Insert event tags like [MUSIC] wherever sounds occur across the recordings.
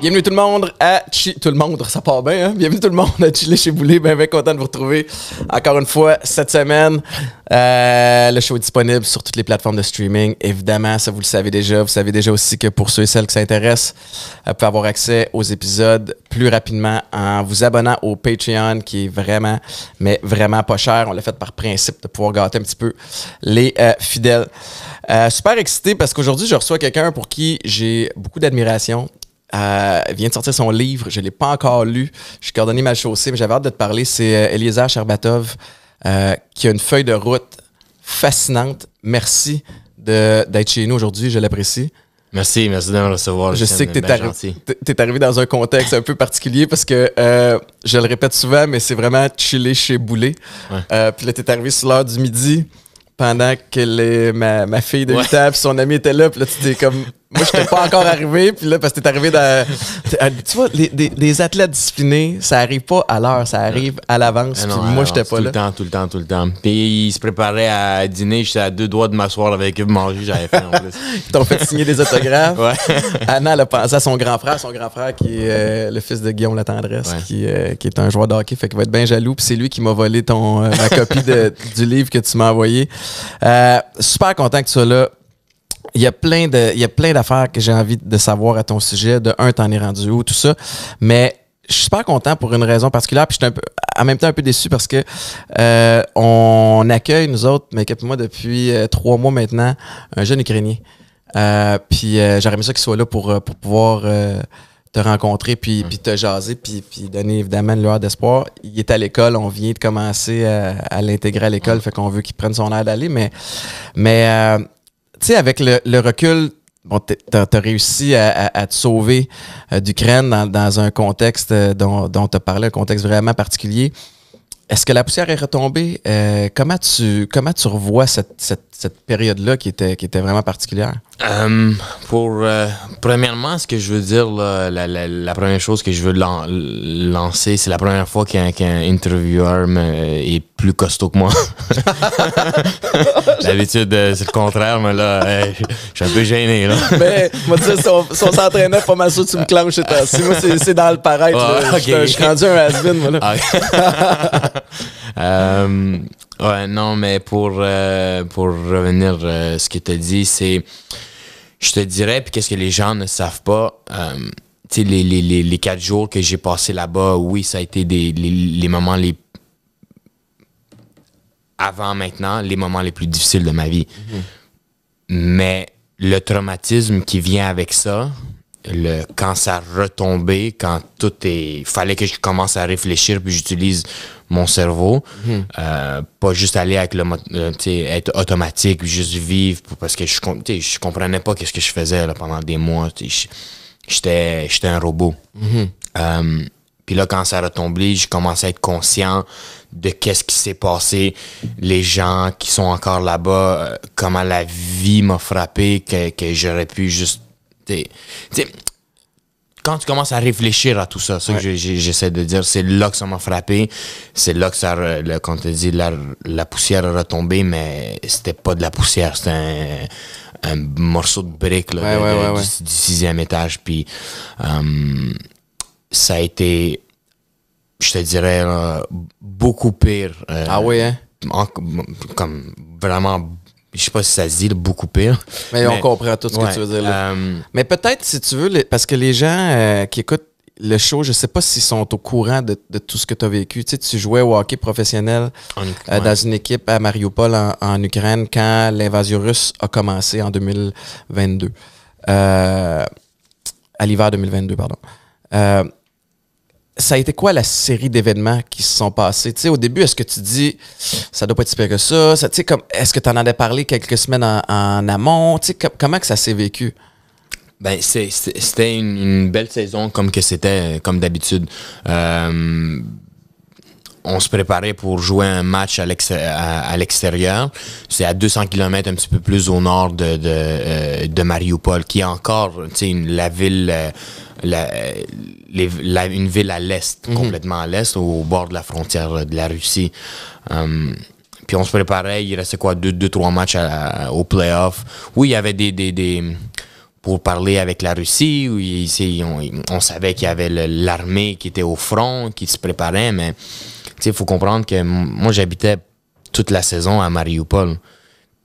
Bienvenue tout le monde à Chi... Tout le monde, ça part bien, hein? Bienvenue tout le monde à Chile chez Boulet. Bien, bien content de vous retrouver encore une fois cette semaine. Euh, le show est disponible sur toutes les plateformes de streaming. Évidemment, ça vous le savez déjà. Vous savez déjà aussi que pour ceux et celles qui s'intéressent, euh, vous pouvez avoir accès aux épisodes plus rapidement en vous abonnant au Patreon qui est vraiment, mais vraiment pas cher. On l'a fait par principe de pouvoir gâter un petit peu les euh, fidèles. Euh, super excité parce qu'aujourd'hui, je reçois quelqu'un pour qui j'ai beaucoup d'admiration euh, vient de sortir son livre. Je ne l'ai pas encore lu. Je suis coordonné ma chaussée, mais j'avais hâte de te parler. C'est euh, Eliezer Charbatov, euh, qui a une feuille de route fascinante. Merci d'être chez nous aujourd'hui. Je l'apprécie. Merci, merci de me recevoir. Je sais que tu es, arrivé dans un contexte un peu particulier parce que je le répète souvent, mais c'est vraiment chillé chez Boulet. puis là, tu es arrivé sur l'heure du midi pendant que les, ma, ma, fille de 8 ans son ami était là. Puis là, tu t'es comme moi, j'étais pas encore arrivé, puis là, parce que t'es arrivé dans. Tu vois, les, des, athlètes disciplinés, ça arrive pas à l'heure, ça arrive à l'avance, moi ah moi, j'étais pas tout là. Tout le temps, tout le temps, tout le temps. Puis ils se préparaient à dîner, j'étais à deux doigts de m'asseoir avec eux, manger, j'avais faim en plus. [LAUGHS] Ils t'ont fait signer des autographes. ouais. [LAUGHS] Anna, elle a pensé à son grand frère, son grand frère qui est euh, le fils de Guillaume Latendresse, qui, euh, qui est un joueur de hockey, fait qu'il va être bien jaloux, puis c'est lui qui m'a volé ton, euh, ma copie de, du livre que tu m'as envoyé. super content que tu sois là il y a plein de, il y a plein d'affaires que j'ai envie de savoir à ton sujet. De un, t'en es rendu où, tout ça. Mais je suis pas content pour une raison particulière. Puis je suis un peu, en même temps un peu déçu parce que euh, on accueille, nous autres, mais quelques moi, depuis euh, trois mois maintenant, un jeune Ukrainien. Euh, puis j'aurais aimé ça qu'il soit là pour, pour pouvoir te rencontrer, puis, mm. puis te jaser, puis, puis donner évidemment une lueur d'espoir. Il est à l'école, on vient de commencer à, l'intégrer à l'école, mm. fait qu'on veut qu'il prenne son air d'aller, mais, mais tu sais, avec le, recul, Bon, as réussi à, te sauver euh, d'Ukraine dans, un contexte euh, dont, dont tu as parlé, un contexte vraiment particulier. Est-ce que la poussière est retombée? Euh, comment, tu, comment tu revois cette, cette, cette période-là qui était, qui était vraiment particulière? Euh, pour euh, Premièrement, ce que je veux dire, la, la, première chose que je veux lancer, c'est la première fois qu'un interviewer est plus costaud que moi. [LAUGHS] D'habitude, c'est le contraire, mais là, je suis un peu gêné. Là. mais, moi, tu si on, si s'entraînait, pas mal sûr tu me toi. Si moi, c'est dans le paraître. je, suis rendu un has-been, ah. [LAUGHS] [LAUGHS] Euh, non, mais pour, euh, pour revenir à euh, ce que tu as dit, c'est. Je te dirais, puis qu'est-ce que les gens ne savent pas, les, les, quatre jours que j'ai passé là-bas, oui, ça a été les, moments les avant maintenant les moments les plus difficiles de ma vie. Mm-hmm. Mais le traumatisme qui vient avec ça, le, quand ça retombait, quand tout est. fallait que je commence à réfléchir, puis j'utilise mon cerveau. Mhm. Euh, pas juste aller avec le. Euh, être automatique, juste vivre, parce que je, je comprenais pas qu'est-ce que je faisais là, pendant des mois. J'étais un robot. Mhm. Euh, puis là, quand ça retombait, je commençais à être conscient de qu'est-ce qui s'est passé, les gens qui sont encore là-bas, comment la vie m'a frappé, que j'aurais pu juste quand tu commences à réfléchir à tout ça, ce que j'essaie de dire, c'est là que ça m'a frappé, c'est là que ça, le quand tu dis la, poussière est retombée, mais c'était pas de la poussière, c'était un, morceau de brique du, sixième étage, puis euh, ça a été, je te dirais, euh, beaucoup pire. Euh, ah oui, hein? comme vraiment je sais pas si ça se dit, beaucoup pire. Mais, on comprend tout ce que tu veux dire. Là. Euh, mais peut-être, si tu veux, parce que les gens euh, qui écoutent le show, je sais pas s'ils sont au courant de, tout ce que tu as vécu. Tu, sais, tu jouais au hockey professionnel euh, dans une équipe à Mariupol en, en Ukraine quand l'invasion russe a commencé en 2022. à l'hiver 2022, pardon ça a été quoi la série d'événements qui se sont passés? au début, est-ce que tu dis, ça doit pas être si pire que ça? comme, est-ce que tu en avais parlé quelques semaines en, amont? comment que ça s'est vécu? Ben, c'était une, belle saison comme que c'était, euh, comme d'habitude. Euh, on se préparait pour jouer un match à l'extérieur. C'est à 200 km, un petit peu plus au nord de, de, euh, Mariupol, qui est encore la ville la, une ville à l'est, mhm. complètement à l'est, au bord de la frontière de la Russie. Hum, puis on se préparait, il restait quoi, deux, trois matchs au playoff. Oui, il y avait des, des, des pour parler avec la Russie. Où on, savait qu'il y avait l'armée qui était au front, qui se préparait, mais il faut comprendre que moi, j'habitais toute la saison à Mariupol.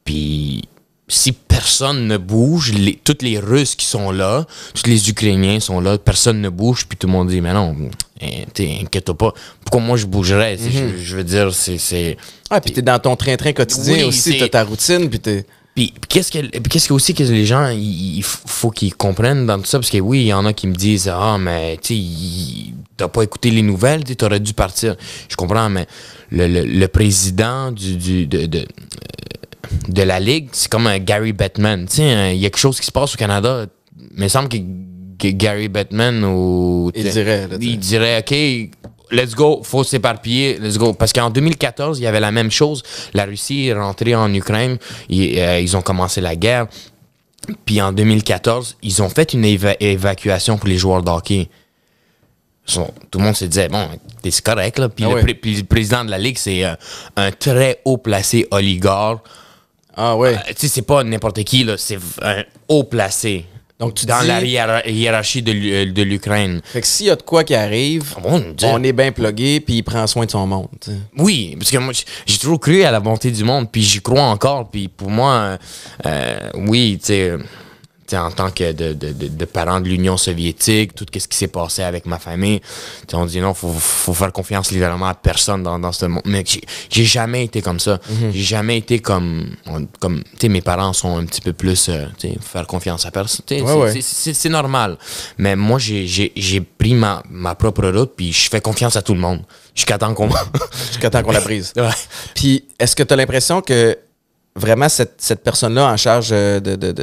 Puis si personne ne bouge, les, toutes les Russes qui sont là, tous les Ukrainiens sont là, personne ne bouge, puis tout le monde dit, mais non, eh, t'inquiète pas, pourquoi moi je bougerais? Mhm. je, veux dire, c'est... Ah, puis t'es dans ton train-train quotidien aussi, t'as ta routine, puis t'es... Puis, qu'est-ce que qu'est-ce que aussi que les gens il faut qu'ils comprennent dans tout ça parce que oui il y en a qui me disent ah mais tu t'as pas écouté les nouvelles tu aurais dû partir je comprends mais le, le, président du, du de de la ligue, c'est comme un Gary Batman. Tu sais, il y a quelque chose qui se passe au Canada. Il me semble que, Gary Batman ou. Il dirait, OK, let's go, faut s'éparpiller, let's go. Parce qu'en 2014, il y avait la même chose. La Russie est rentrée en Ukraine, euh, ils, ont commencé la guerre. Puis en 2014, ils ont fait une évacuation pour les joueurs de tout le monde se disait, bon, c'est correct. Ah puis, le, président de la Ligue, c'est un très haut placé oligarque ah ouais. Ah, tu sais, c'est pas n'importe qui, là. C'est un haut placé. Donc, tu dans la hiérarchie euh, de l'Ukraine. Fait que s'il y a de quoi qui arrive, oh, on est bien plugué, puis il prend soin de son monde. Oui, parce que moi, j'ai toujours cru à la bonté du monde, puis j'y crois encore, puis pour moi, euh, oui, tu sais T'sais, en tant que de, de, de, de parent de l'Union soviétique, tout ce qui s'est passé avec ma famille, on dit non, faut, faut faire confiance littéralement à personne dans, dans ce monde. Mais j'ai jamais été comme ça. Mhm. J'ai jamais été comme. comme t'sais, mes parents sont un petit peu plus. Euh, faire confiance à personne. Ouais, c'est normal. Mais moi, j'ai pris ma, ma propre route, puis je fais confiance à tout le monde. Jusqu'à temps qu'on [LAUGHS] Jusqu'à temps qu'on la prise. Puis, est-ce que tu as l'impression que vraiment cette, cette personne-là en charge euh, de, de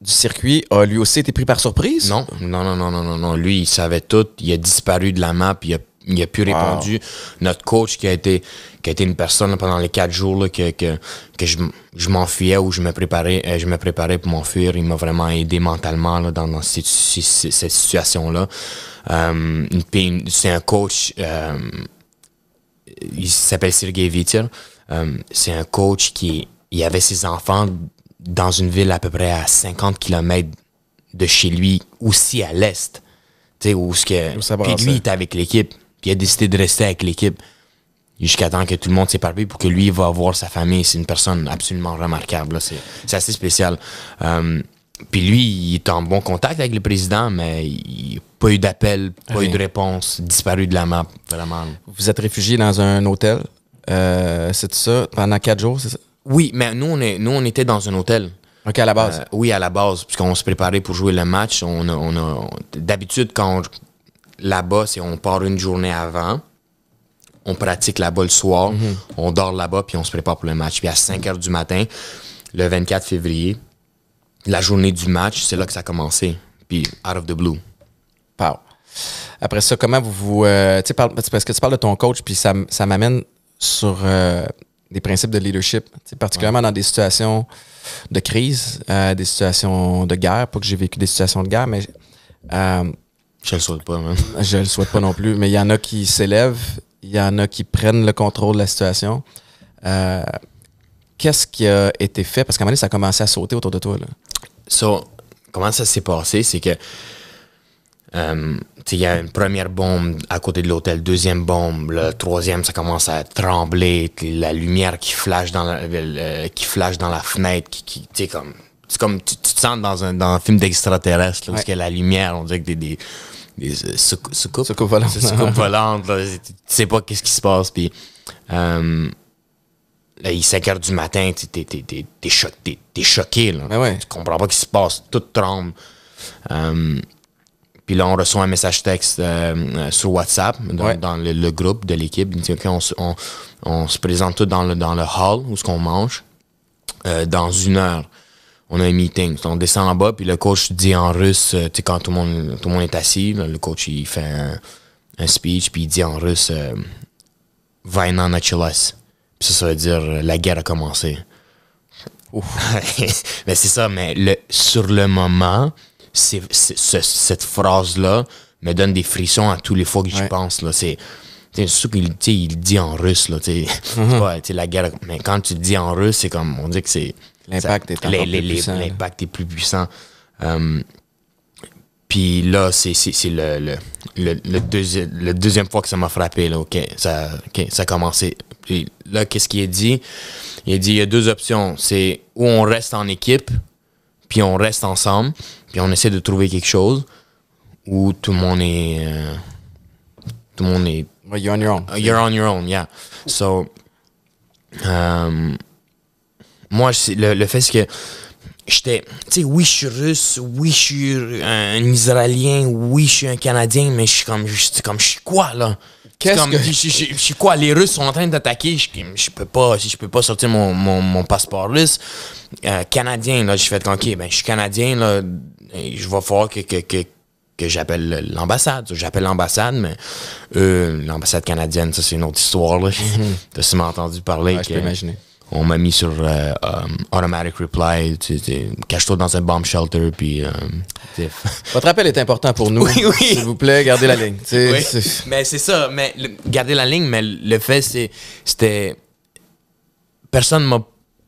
du circuit a lui aussi été pris par surprise? Non, non, non, non, non, non. Lui, il savait tout. Il a disparu de la map. Il a n'a plus répondu. Notre coach qui a été, qui a une personne pendant les quatre jours que, que, je, je m'enfuyais ou je me préparais, euh, je me préparais pour m'enfuir, il m'a vraiment aidé mentalement dans, cette, situation-là. Euh, c'est un coach, euh, il s'appelle Sergei Vitir. c'est un coach qui il avait ses enfants dans une ville à peu près à 50 km de chez lui, aussi à l'est. Tu sais, où ce que. Puis lui, il était avec l'équipe. il a décidé de rester avec l'équipe jusqu'à temps que tout le monde s'est s'éparpille pour que lui va voir sa famille. C'est une personne absolument remarquable. C'est assez spécial. Euh, puis lui, il est en bon contact avec le président, mais il n'a pas eu d'appel, pas eu de réponse, disparu de la map, vraiment. Vous êtes réfugié dans un hôtel, euh, c'est ça, pendant quatre jours, c'est ça? Oui, mais nous, on, est, nous, on était dans un hôtel. OK, à la base. Euh, oui, à la base, puisqu'on se préparait pour jouer le match. On, on, D'habitude, quand là-bas, c'est on part une journée avant, on pratique là-bas le soir, mhm. on dort là-bas, puis on se prépare pour le match. Puis à 5 heures du matin, le 24 février, la journée du match, c'est là que ça a commencé. Puis, out of the blue. Power. Après ça, comment vous... vous euh, tu parce que tu parles de ton coach, puis ça, m'amène sur... Euh, des principes de leadership, particulièrement dans des situations de crise, euh, des situations de guerre. Pas que j'ai vécu des situations de guerre, mais. Euh, je le souhaite pas, même. [LAUGHS] Je le souhaite pas non plus, mais il y en a qui s'élèvent, il y en a qui prennent le contrôle de la situation. Euh, qu'est-ce qui a été fait? Parce qu'à un moment donné, ça a commencé à sauter autour de toi. Là. comment ça s'est passé? C'est que euh, il y a une première bombe à côté de l'hôtel, deuxième bombe, le troisième, ça commence à trembler, la lumière qui flash dans la, qui dans la fenêtre, qui, comme, c'est comme tu, te sens dans un, film d'extraterrestre, il y a la lumière, on dirait que des, des, des euh, soucoupes, tu sais pas qu'est-ce qui se passe, puis euh, là, il 5 heures du matin, tu es, choqué, là. ne ben comprends pas ce qui se passe, tout tremble. Euh, puis là, on reçoit un message texte euh, euh, sur WhatsApp, dans, le, groupe de l'équipe. on, se présente tous dans le, dans le hall où ce qu'on mange. Euh, dans une heure, on a un meeting. On descend en bas, puis le coach dit en russe, tu quand tout le, monde, tout le monde est assis, le coach, il fait un, speech, puis il dit en russe euh, Vaina началась ». Puis ça, veut dire « La guerre a commencé ». [LAUGHS] mais c'est ça, mais le, sur le moment cette phrase-là me donne des frissons à tous les fois que je pense. Là. C'est, sûr qu'il il dit en russe, là, [LAUGHS] mhm. la guerre. Mais quand tu dis en russe, c'est comme, on dit que c'est. L'impact est plus puissant. L'impact est plus puissant. Hum, puis là, c'est, c'est, le, le, le, deuxième fois que ça m'a frappé, là, ça, ça a commencé. là, qu'est-ce qu'il a dit? Il a dit, il y a deux options. C'est où on reste en équipe puis on reste ensemble, puis on essaie de trouver quelque chose où tout le monde est. Euh, tout le monde est. you're on your own. Uh, you're on your own, yeah. So. um moi, le, le fait, c'est que j'étais, tu sais, oui, je suis russe, oui, je suis euh, un, Israélien, oui, je suis un Canadien, mais je suis comme, je comme, je suis quoi, là? Qu'est-ce que... Je suis quoi? Les Russes sont en train d'attaquer, je peux pas, je peux pas sortir mon, passeport russe. Euh, canadien, là, je fais, ok, ben, je suis Canadien, là, je vais falloir que, j'appelle l'ambassade. J'appelle l'ambassade, mais euh, l'ambassade canadienne, ça c'est une autre histoire. là, [LAUGHS] T'as sûrement entendu parler. peux imaginer on m'a mis sur euh, euh, Automatic Reply, cache-toi dans un bomb shelter, puis... Euh, [LAUGHS] Votre appel est important pour nous. [LAUGHS] S'il vous plaît, gardez la ligne. Mais c'est ça, mais garder la ligne, mais le fait, c'est, c'était... Personne m'a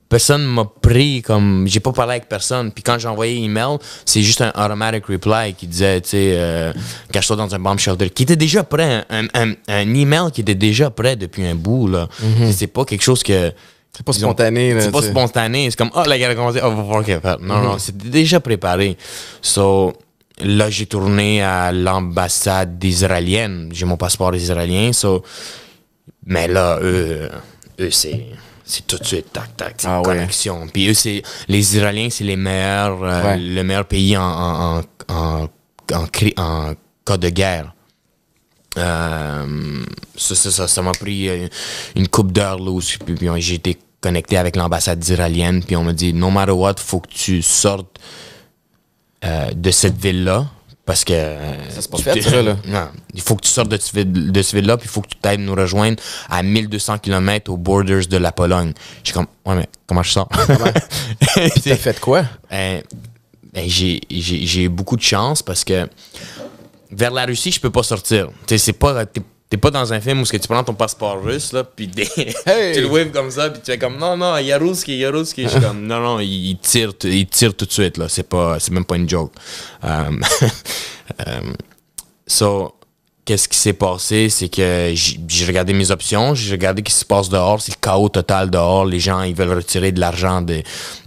personne m'a pris comme j'ai pas parlé avec personne puis quand j'ai envoyé email c'est juste un automatic reply qui disait tu sais cache-toi dans un bomb shelter qui était déjà prêt un, un, email qui était déjà prêt depuis un bout là mm-hmm. c'est pas quelque chose que c'est pas spontané. C'est pas spontané. C'est comme, ah, oh, la a commencé, oh, va voir qu'elle fait. Non, non, mhm. c'était déjà préparé. So, là, j'ai tourné à l'ambassade israélienne. J'ai mon passeport israélien. So, mais là, eux, eux c'est. C'est tout de suite, tac, tac, c'est ah connexion. Puis eux, c'est, les Israéliens, c'est les meilleurs, euh, le meilleur pays en, en, en, en, en cas de guerre. Euh, ça, ça, ça, m'a pris euh, une, coupe d'heure là aussi. j'ai été connecté avec l'ambassade iralienne Puis on m'a dit, no matter what, faut que tu sortes euh, de cette ville-là. Parce que. [LAUGHS] Il faut que tu sortes de, de cette ville-là, puis il faut que tu t'ailles nous rejoindre à 1200 km aux borders de la Pologne. J'ai comme, ouais, mais comment je sors? T'as [LAUGHS] fait quoi? Euh, ben, j'ai beaucoup de chance parce que vers la Russie, je peux pas sortir. Tu pas, pas dans un film où que tu prends ton passeport russe, là, puis [LAUGHS] tu le waves comme ça, puis tu fais comme non, non, Yarouski, y Je suis comme non, non, il tire, tout de suite, là. C'est pas, c'est même pas une joke. Um, [LAUGHS] so, qu'est-ce qui s'est passé, c'est que j'ai regardé mes options, j'ai regardé ce qui se passe dehors, c'est le chaos total dehors, les gens ils veulent retirer de l'argent des,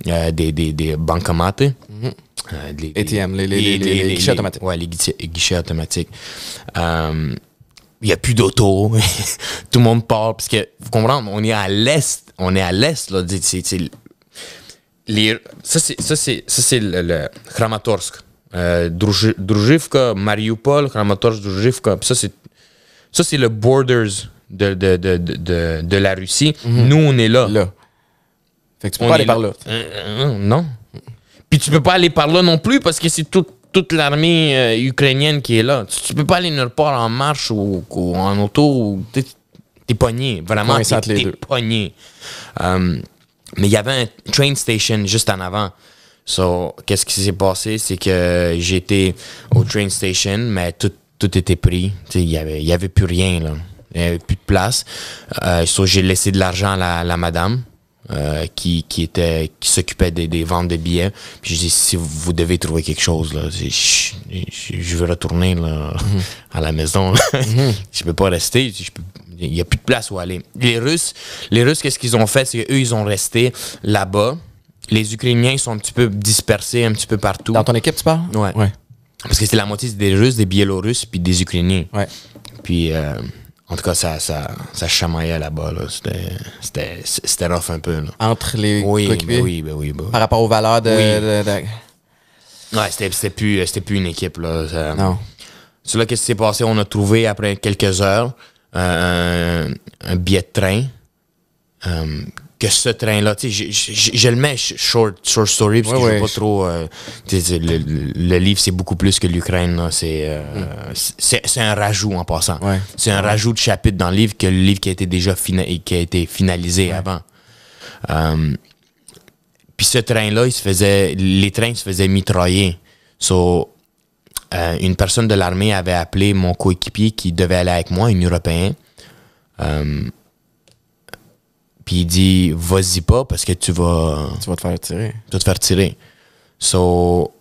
euh, des, des bancomates les, ATM, les, les, guichets automatiques. ouais les guichets, automatiques. Euh, il n'y a plus d'auto. [LAUGHS] Tout le monde part. Parce que, vous comprenez, on est à l'est. On est à l'est, là. C'est, ça, c'est, ça, c'est, ça, c'est le, Kramatorsk. Euh, Druzhivka, Mariupol, Kramatorsk, Druzhivka. Ça, c'est, ça, c'est le borders de, de, de, de, de la Russie. Mhm. Nous, on est là. Là. Fait que tu peux pas aller par là. Euh, euh non. Puis tu peux pas aller par là non plus parce que c'est toute l'armée euh, ukrainienne qui est là. Tu, peux pas aller nulle part en marche ou, en auto. Tu t'es, pogné. Vraiment, t'es, pogné. Euh, mais il y avait un train station juste en avant. So, qu'est-ce qui s'est passé? C'est que j'étais au train station, mais tout, était pris. Il n'y avait, y avait plus rien. Il n'y avait plus de place. Euh, so, j'ai laissé de l'argent à la madame. Euh, qui, qui était qui s'occupait des, des, ventes de billets. Puis je dis si vous devez trouver quelque chose là, je, je, veux retourner là, mhm. à la maison. Là. Mhm. je peux pas rester. il y a plus de place où aller. Les Russes, les Russes, qu'est-ce qu'ils ont fait? C'est eux ils ont resté là-bas. Les Ukrainiens sont un petit peu dispersés un petit peu partout. Dans ton équipe, tu parles? Ouais. ouais. Parce que c'est la moitié des Russes, des Biélorusses, puis des Ukrainiens. Ouais. Puis euh, en tout cas, ça, ça, ça chamaillait là-bas. Là. C'était, rough un peu. Là. Entre les oui, ben oui, ben oui, oui, ben Par rapport aux valeurs de. Oui. Ouais, c'était, plus, plus une équipe. Là. non. C'est là qu'est-ce qui s'est passé. On a trouvé, après quelques heures, euh, un, billet de train euh, ce train-là. Je le mets short, story parce que je pas trop. Euh, le, livre, c'est beaucoup plus que l'Ukraine. Euh, mm. C'est un rajout en passant. C'est un rajout de chapitre dans le livre que le livre qui a été déjà finalisé avant. Euh, puis ce train-là, il se faisait. Les trains se faisaient mitrailler. une personne de l'armée avait appelé mon coéquipier qui devait aller avec moi, un Européen. Puis il dit, vas-y pas parce que tu vas. Tu vas te faire tirer. Tu vas te faire tirer. So,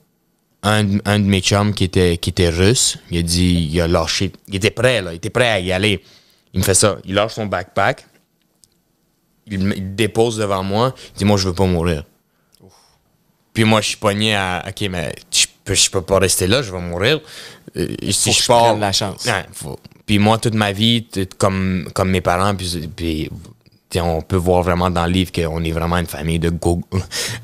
un, de mes chums qui était, qui russe, il a dit, il a lâché. Il était prêt, là. Il était prêt à y aller. Il me fait ça. Il lâche son backpack. Il, le dépose devant moi. Il dit, moi, je veux pas mourir. Puis moi, je suis pogné à. Ok, mais je peux, peux pas rester là, je vais mourir. Euh, je que Je la chance. puis moi, toute ma vie, comme, comme mes parents, puis, puis on peut voir vraiment dans le livre qu'on est vraiment une famille de go,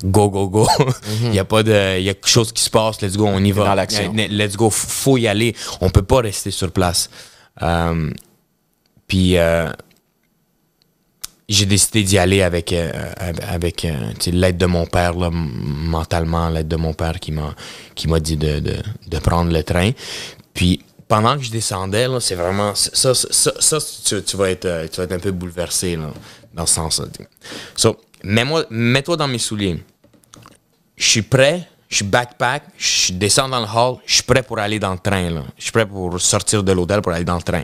go, go, Il mhm. [LAUGHS] n'y y a pas de, il y a quelque chose qui se passe, let's go, on y va. Dans l'action. Let's go, faut y aller. On peut pas rester sur place. Euh, puis euh, j'ai décidé d'y aller avec, euh, avec l'aide de mon père, mentalement, l'aide de mon père qui m'a, qui m'a dit de, prendre le train. Puis pendant que je descendais, c'est vraiment. Ça, tu, vas être, tu vas être un peu bouleversé. Là dans ce sens-là. So, mets toi dans mes souliers. Je suis prêt, je suis backpack, je descends dans le hall, je suis prêt pour aller dans le train. Je suis prêt pour sortir de l'hôtel pour aller dans le train.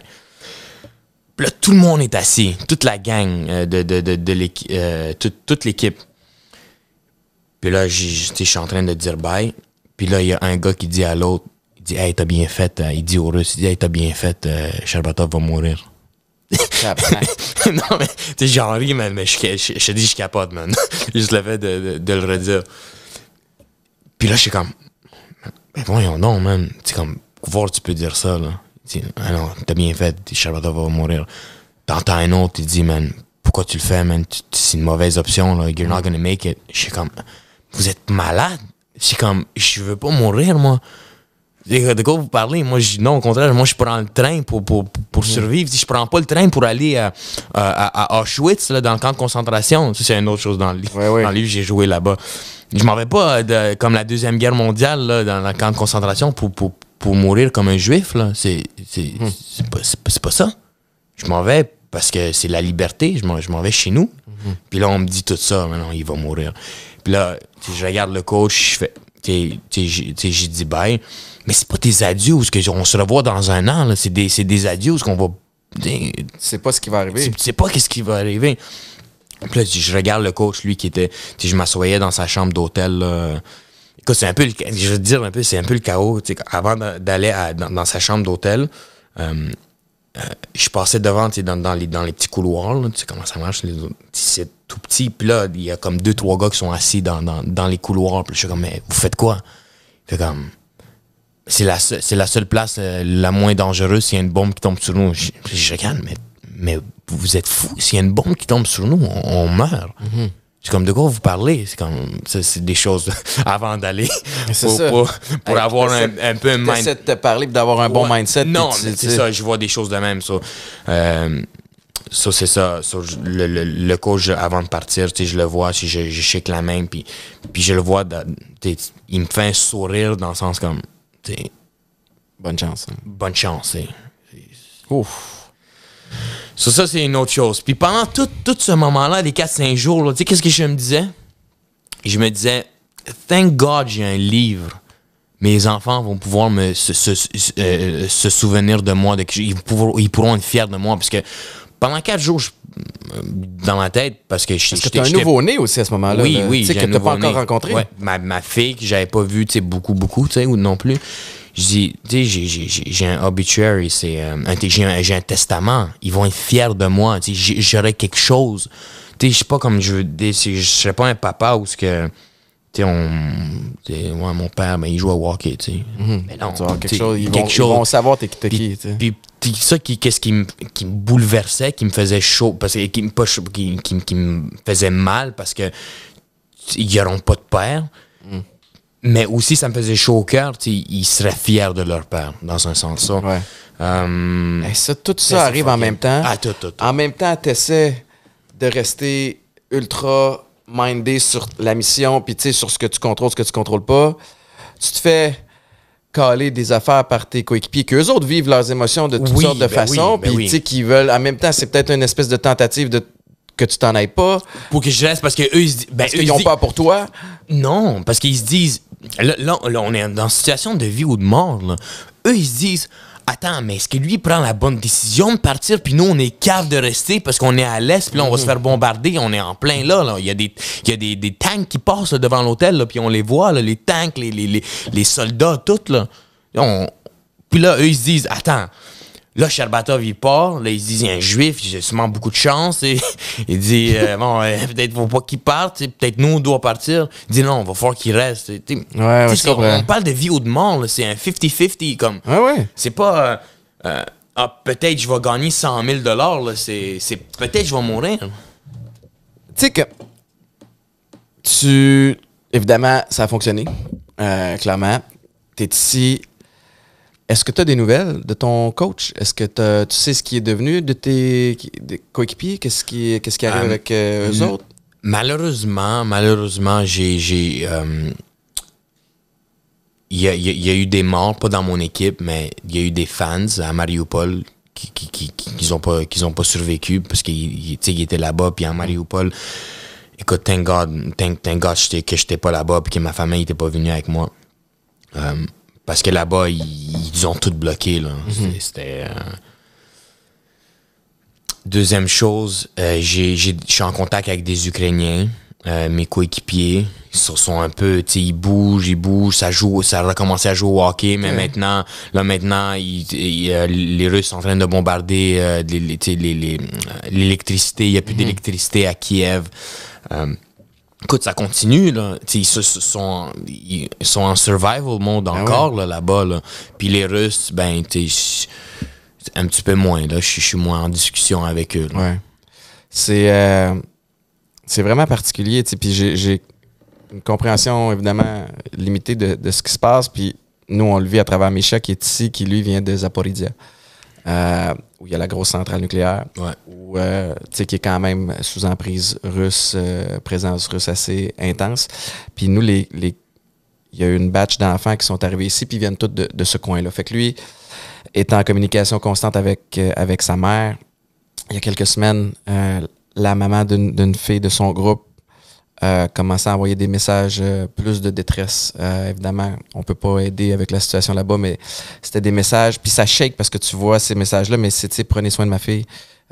Puis là, tout le monde est assis, toute la gang euh, de, de, euh, toute, l'équipe. Puis là, je suis en train de dire bye. Puis là, il y a un gars qui dit à l'autre, il dit, hey, t'as bien fait. Euh, il dit au russe, il dit, hey, t'as bien fait, Sherbatov va mourir. Hein. [LAUGHS] non, mais t'es genre ri, man, mais je, te dis, je capote, man. [LAUGHS] Juste le fait de, le redire. Puis là, je suis comme, mais voyons donc, man. Tu comme, voir, tu peux dire ça, là. Tu ah non, t'as bien fait, Charlotte va mourir. T'entends un autre, il dit, man, pourquoi tu le fais, man? C'est une mauvaise option, là. You're not gonna make it. Je suis comme, vous êtes malade? Je suis comme, je veux pas mourir, moi de quoi vous parlez? Moi, je non, au contraire, moi, je prends le train pour, mm. survivre. Si je prends pas le train pour aller euh, euh, à, Auschwitz, dans le camp de concentration, ça, c'est une autre chose dans le livre. Dans le livre, j'ai joué là-bas. Je m'en vais pas euh, comme la Deuxième Guerre mondiale dans le camp de concentration pour, pour, mourir comme un juif. Là. Mm. C'est, pas, ça. Je m'en vais parce que c'est la liberté. Je m'en, vais chez nous. Mm-hmm. Puis là, on me dit tout ça. maintenant il va mourir. Puis là, je regarde le coach, je fais. tu j'ai dit bye. Mais c'est pas tes adieux que on se revoit dans un an. C'est des, des adieux qu'on va. C'est pas ce qui va arriver. C'est pas qu'est-ce qui va arriver. Puis là, je regarde le coach, lui, qui était. Je m'assoyais dans sa chambre d'hôtel. Écoute, c'est un peu. Le, je veux dire un peu, c'est un peu le chaos. Avant d'aller dans, sa chambre d'hôtel, euh, euh je passais devant dans, dans, les, dans les petits couloirs. tu sais comment ça marche, c'est tout petit. Puis là, il y a comme deux, trois gars qui sont assis dans, dans, dans les couloirs. Puis je suis comme, mais vous faites quoi? Fait comme, c'est la, seule, place euh, la moins dangereuse s'il y a une bombe qui tombe sur nous. Je, regarde, mais, mais vous êtes fous. S'il y a une bombe qui tombe sur nous, on, meurt. Mhm. C'est comme de quoi vous parlez. C'est comme ça c'est des choses [LAUGHS] avant d'aller pour, pour, avoir un, peu un mindset. de te parler d'avoir un bon mindset. Non, c'est ça. Je vois des choses de même. Ça, euh, c'est ça. le, coach, avant de partir, je le vois, je, je shake la main, puis, puis je le vois. Il me fait un sourire dans le sens comme bonne chance. Hein. Bonne chance. Hein. Ouf. Ça, ça c'est une autre chose. Puis pendant tout, tout ce moment-là, les 4-5 jours, tu sais, qu'est-ce que je me disais? Je me disais, thank God, j'ai un livre. Mes enfants vont pouvoir me, se, euh, souvenir de moi. De, ils, pourront, ils pourront être fiers de moi. Parce que pendant 4 jours, je dans ma tête parce que je Parce que un nouveau-né aussi à ce moment-là. Oui, oui. Tu sais, que t'as pas encore rencontré. ma, ma, fille que j'avais pas vue, tu sais, beaucoup, beaucoup, tu sais, ou non plus. Je dis, tu sais, j'ai un obituary, c'est euh, j'ai un, testament. Ils vont être fiers de moi. Tu sais, j'aurai quelque chose. Tu sais, je suis pas comme je veux, je serais pas un papa ou ce que mon père, mais ben, il joue à hockey, tu mhm. Mais non, quelque chose, ils, vont, savoir t'es, t'es qui, Puis, ça qui, qu'est-ce qui me, qui bouleversait, qui me faisait chaud, parce que, qui, me qui, qui, me faisait mal parce que ils n'auront pas de père. Mhm. Mais aussi, ça me faisait chaud au cœur, ils seraient fiers de leur père, dans un sens. Ça. Ouais. Hum. Et ça tout ça arrive en même temps. Ah, tout, En même temps, tu essaies de rester ultra mindé sur la mission, puis tu sais, sur ce que tu contrôles, ce que tu contrôles pas. Tu te fais caler des affaires par tes coéquipiers, qu'eux autres vivent leurs émotions de toutes sortes de ben façons, ben puis tu sais, qu'ils veulent, en même temps, c'est peut-être une espèce de tentative de que tu t'en ailles pas. Pour que je laisse parce qu'eux, ils disent. Ben, parce qu'ils ont pour toi. Non, parce qu'ils se disent. Là, on est dans une situation de vie ou de mort. Eux, ils se disent attends, mais est-ce que lui prend la bonne décision de partir, puis nous, on est cave de rester parce qu'on est à l'est, puis là, on va se faire bombarder, on est en plein là. là. Il y a, des, des, tanks qui passent devant l'hôtel, puis on les voit, là, les tanks, les, les, soldats, tout. Là. On... Puis là, eux, ils se disent, attends, Là, Sherbatov, il part. Là, il se dit, il un juif, j'ai sûrement beaucoup de chance. [LAUGHS] il dit, euh, bon, euh, peut-être faut pas qu'il parte. Peut-être nous, on doit partir. Il dit, non, on va falloir qu'il reste. on, parle de vie ou de mort. C'est un 50-50. comme. C'est pas... Euh, ah, peut-être je vais gagner 100 000 dollars. C'est, peut-être je vais mourir. Tu sais que tu, évidemment, ça a fonctionné, euh, clairement. es ici est-ce que tu as des nouvelles de ton coach? Est-ce que tu sais ce qui est devenu de tes coéquipiers? Qu'est-ce qui, qu'est-ce qui arrive euh, avec euh, eux autres? Malheureusement, malheureusement, j'ai. Euh, il, y a, eu des morts, pas dans mon équipe, mais il y a eu des fans à Mariupol qui, qui, ont pas, pas survécu parce qu'ils étaient là-bas, puis à Mariupol. Écoute, thank God, thank, que j'étais pas là-bas, et que ma famille n'était pas venue avec moi. Parce que là-bas, ils, ils, ont tout bloqué. Là. Mhm. C'était. Euh, Deuxième chose, euh, je suis en contact avec des Ukrainiens. Euh, mes coéquipiers se sont un peu, tu ils bougent, ils bougent, ça joue, ça a recommencé à jouer au hockey, mais maintenant, là maintenant, ils, euh, les Russes sont en train de bombarder euh, l'électricité, les, les, il n'y a plus mhm. d'électricité à Kiev. Écoute, ça continue, là. Ils, sont, ils sont en survival monde ah encore, là-bas, là, Puis les Russes, ben, un petit peu moins, Je suis moins en discussion avec eux, C'est... Euh, c'est vraiment particulier, Puis j'ai une compréhension, évidemment, limitée de, ce qui se passe. Puis nous, on le vit à travers Misha, qui est ici, qui, lui, vient de Zaporidia euh, où il y a la grosse centrale nucléaire, ouais. Euh, qui est quand même sous emprise russe, euh, présence russe assez intense. Puis nous, les, les il y a eu une batch d'enfants qui sont arrivés ici, puis viennent tous de, ce coin-là. Fait que lui est en communication constante avec, euh, avec sa mère. Il y a quelques semaines, la maman d'une fille de son groupe euh, commencer à envoyer des messages euh, plus de détresse. Euh, évidemment, on peut pas aider avec la situation là-bas, mais c'était des messages. Puis ça shake parce que tu vois ces messages-là, mais c'est, prenez soin de ma fille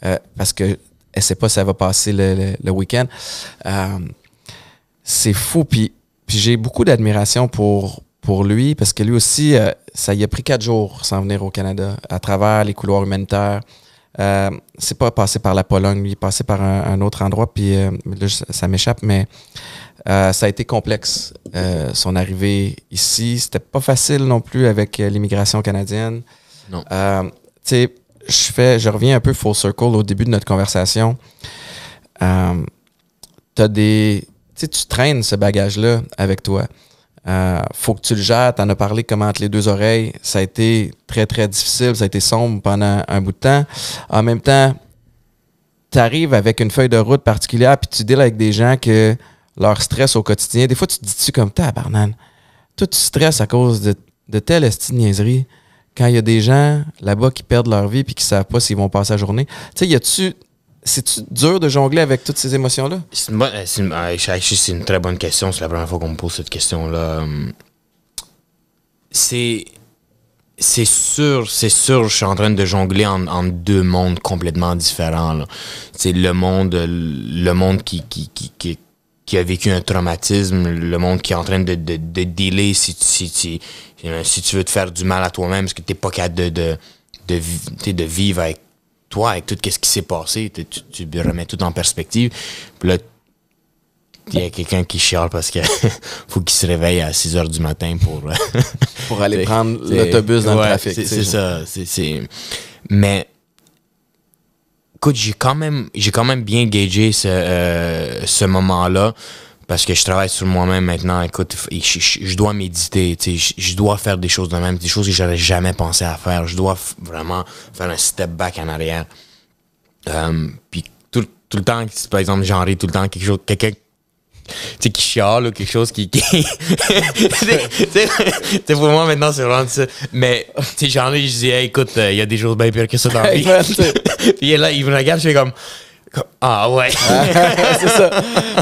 euh, parce que elle sait pas si elle va passer le, le, week-end. c'est fou. Puis, j'ai beaucoup d'admiration pour, pour lui parce que lui aussi, ça y a pris quatre jours sans venir au Canada à travers les couloirs humanitaires. Euh, c'est pas passé par la Pologne, lui, passé par un, autre endroit, puis euh, là, ça m'échappe, mais euh, ça a été complexe. son arrivée ici, c'était pas facile non plus avec l'immigration canadienne. tu sais, je fais, je reviens un peu full circle au début de notre conversation. T'as des, tu traînes ce bagage-là avec toi. Euh, faut que tu le gères. T'en as parlé comment entre les deux oreilles. Ça a été très, très difficile. Ça a été sombre pendant un bout de temps. En même temps, tu arrives avec une feuille de route particulière, puis tu deals avec des gens que leur stress au quotidien, des fois, tu te dis-tu comme tabarnane, toi, tu stresses à cause de, de telle esti niaiserie quand il y a des gens là-bas qui perdent leur vie puis qui savent pas s'ils vont passer la journée. Tu sais, y a-tu c'est dur de jongler avec toutes ces émotions-là? Euh, euh, c'est une, très bonne question. C'est la première fois qu'on me pose cette question-là. Euh, c'est. C'est sûr, c'est sûr, je suis en train de jongler en, deux mondes complètement différents. C'est le monde, le monde qui, qui, a vécu un traumatisme, le monde qui est en train de, de, dealer si, si, si, tu veux te faire du mal à toi-même parce que tu t'es pas capable de, de, de, de vivre avec avec tout ce qui s'est passé, tu, remets tout en perspective. Puis là, il y a quelqu'un qui chiale parce qu'il [LAUGHS] faut qu'il se réveille à 6 heures du matin pour... Euh, [LAUGHS] pour aller [LAUGHS] prendre l'autobus dans le trafic. C'est ça. Mais écoute, j'ai quand même, j'ai quand même bien gagé ce, euh, ce moment-là parce que je travaille sur moi-même maintenant. Écoute, je, dois méditer, tu je, je dois faire des choses de même, des choses que j'aurais jamais pensé à faire. Je dois vraiment faire un step back en arrière. Euh, puis tout, tout, le temps, par exemple, j'en ris tout le temps, quelque chose, quelqu'un tu qui chiale ou quelque chose qui. qui... [LAUGHS] pour moi, maintenant, c'est vraiment ça. Mais, tu j'en ai, je dis, écoute, euh, il y a des choses bien pires que ça dans la [LAUGHS] vie. [LAUGHS] Puis là, il me regarde, je fais comme, ah ouais. [LAUGHS] c'est ça.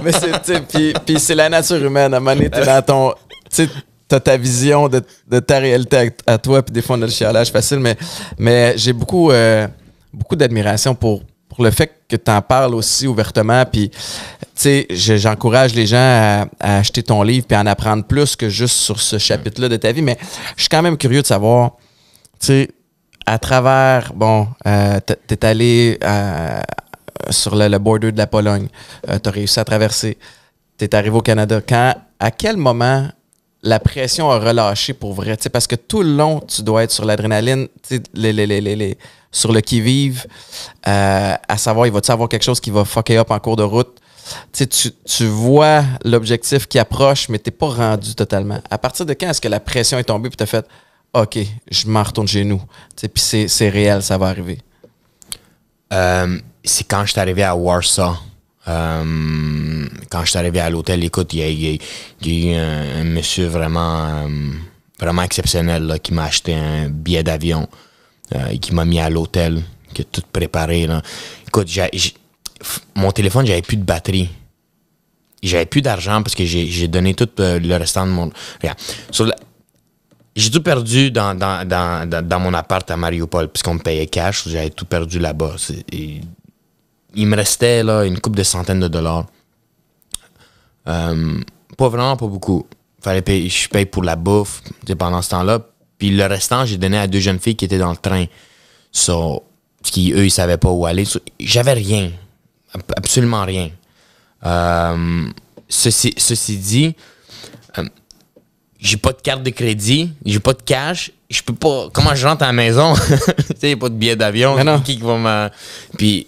Mais c'est, puis, puis c'est la nature humaine. À un moment donné, dans ton. Tu t'as ta vision de, de ta réalité à, toi, puis des fois, on a le chialage facile. Mais, mais j'ai beaucoup, euh, beaucoup d'admiration pour, pour le fait que tu en parles aussi ouvertement. Puis, tu sais, j'encourage les gens à, à, acheter ton livre puis à en apprendre plus que juste sur ce chapitre-là de ta vie. Mais je suis quand même curieux de savoir, tu sais, à travers, bon, euh, tu t'es allé euh, euh, sur le, le, border de la Pologne. Euh, tu as réussi à traverser. Tu es arrivé au Canada. Quand, à quel moment la pression a relâché pour vrai? parce que tout le long, tu dois être sur l'adrénaline, les, les, les, sur le qui-vive, euh, à savoir, il va-tu avoir quelque chose qui va fucker up en cours de route? Tu, tu, vois l'objectif qui approche, mais tu pas rendu totalement. À partir de quand est-ce que la pression est tombée et t'as fait OK, je m'en retourne chez nous? Puis c'est réel, ça va arriver. Euh, c'est quand je suis arrivé à Warsaw. Euh, quand je suis arrivé à l'hôtel, écoute, il y a, eu un, monsieur vraiment, euh, vraiment exceptionnel qui m'a acheté un billet d'avion euh, et qui m'a mis à l'hôtel, qui a tout préparé. Là. Écoute, mon téléphone, j'avais plus de batterie. J'avais plus d'argent parce que j'ai donné tout euh, le restant de mon. Regarde. J'ai tout perdu dans, dans, dans, dans, mon appart à Mariupol, puisqu'on me payait cash. J'avais tout perdu là-bas il me restait là, une coupe de centaines de dollars. Euh, pas vraiment, pas beaucoup. Fallait payer, je paye pour la bouffe pendant ce temps-là. Puis le restant, j'ai donné à deux jeunes filles qui étaient dans le train. ce qui, eux, ils savaient pas où aller. J'avais rien. Absolument rien. Euh, ceci, ceci dit, euh, j'ai pas de carte de crédit, j'ai pas de cash, je peux pas. Comment je rentre à la maison? [LAUGHS] Il n'y a pas de billet d'avion. Qui, va me Puis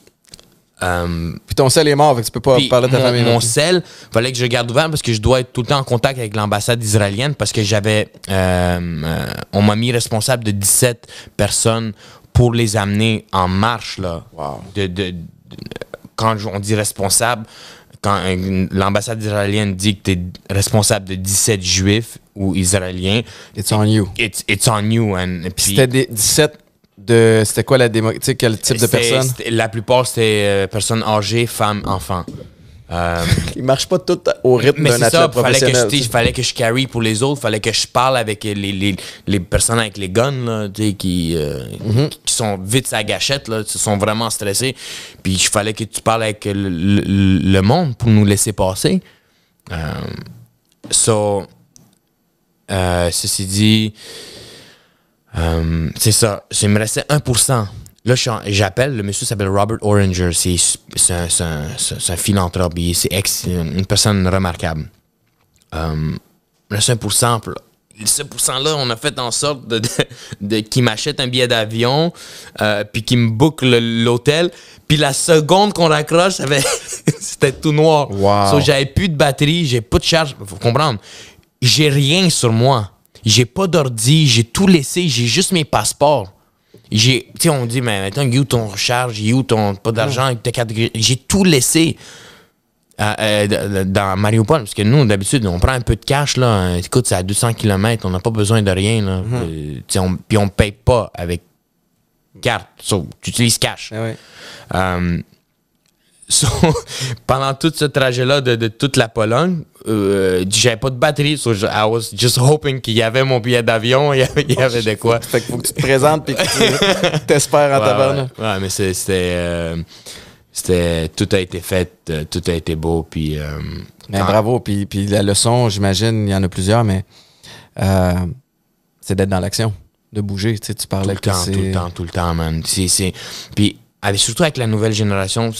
euh, puis ton sel est mort, fait que tu peux pas parler de ta famille. Mon sel, fallait que je garde ouvert parce que je dois être tout le temps en contact avec l'ambassade israélienne parce que j'avais. Euh, euh, on m'a mis responsable de 17 personnes pour les amener en marche, là. De, de, quand on dit responsable, quand l'ambassade israélienne dit que tu es responsable de 17 juifs ou israéliens. It's on you. It's, it's on you. C'était 17 c'était quoi la démocratie, quel type de personne? La plupart, c'était euh, personnes âgées, femmes, enfants. Euh, [LAUGHS] Ils marchent pas tout au rythme d'un athlète ça, professionnel. Fallait que, je, fallait que je carry pour les autres, fallait que je parle avec les, les, personnes avec les guns euh, mhm. qui, sont vite sa gâchette, là, qui sont vraiment stressés. Puis il fallait que tu parles avec le, monde pour nous laisser passer. Euh, so, ceci dit, euh, c'est ça. Il me restait 1%. Là, j'appelle, le monsieur s'appelle Robert Oranger. C'est un, philanthrope. C'est une personne remarquable. Euh, le 1 le Ce là on a fait en sorte de, de, qu'il m'achète un billet d'avion, euh, puis qu'il me boucle l'hôtel. Puis la seconde qu'on raccroche, [LAUGHS] c'était tout noir. J'avais plus de batterie, j'ai plus de charge. faut comprendre. J'ai rien sur moi j'ai pas d'ordi, j'ai tout laissé, j'ai juste mes passeports. J'ai, tu sais, on dit, mais maintenant, où ton recharge, où ton pas d'argent, j'ai tout laissé. Euh, dans Mario dans parce que nous, d'habitude, on prend un peu de cash, là. Écoute, c'est à 200 km, on n'a pas besoin de rien, là. Mhm. Euh, on, puis on paye pas avec carte, sauf tu utilises cash. Ah euh, [LAUGHS] pendant tout ce trajet-là de, toute la Pologne, euh, j'avais pas de batterie. So I was just hoping qu'il y avait mon billet d'avion, il y avait, il de [LAUGHS] quoi. Fait qu'il faut que tu te présentes et que tu [LAUGHS] t'espères en ouais, taverne. Ouais. mais c'était. Euh, c'était tout a été fait, euh, tout a été beau. Puis, bravo. Puis, puis la leçon, j'imagine, il y en a plusieurs, mais c'est d'être dans l'action, de bouger. Tu, sais, tu parlais tout le temps, tout le temps, tout le temps, man. Puis surtout avec la nouvelle génération. Tu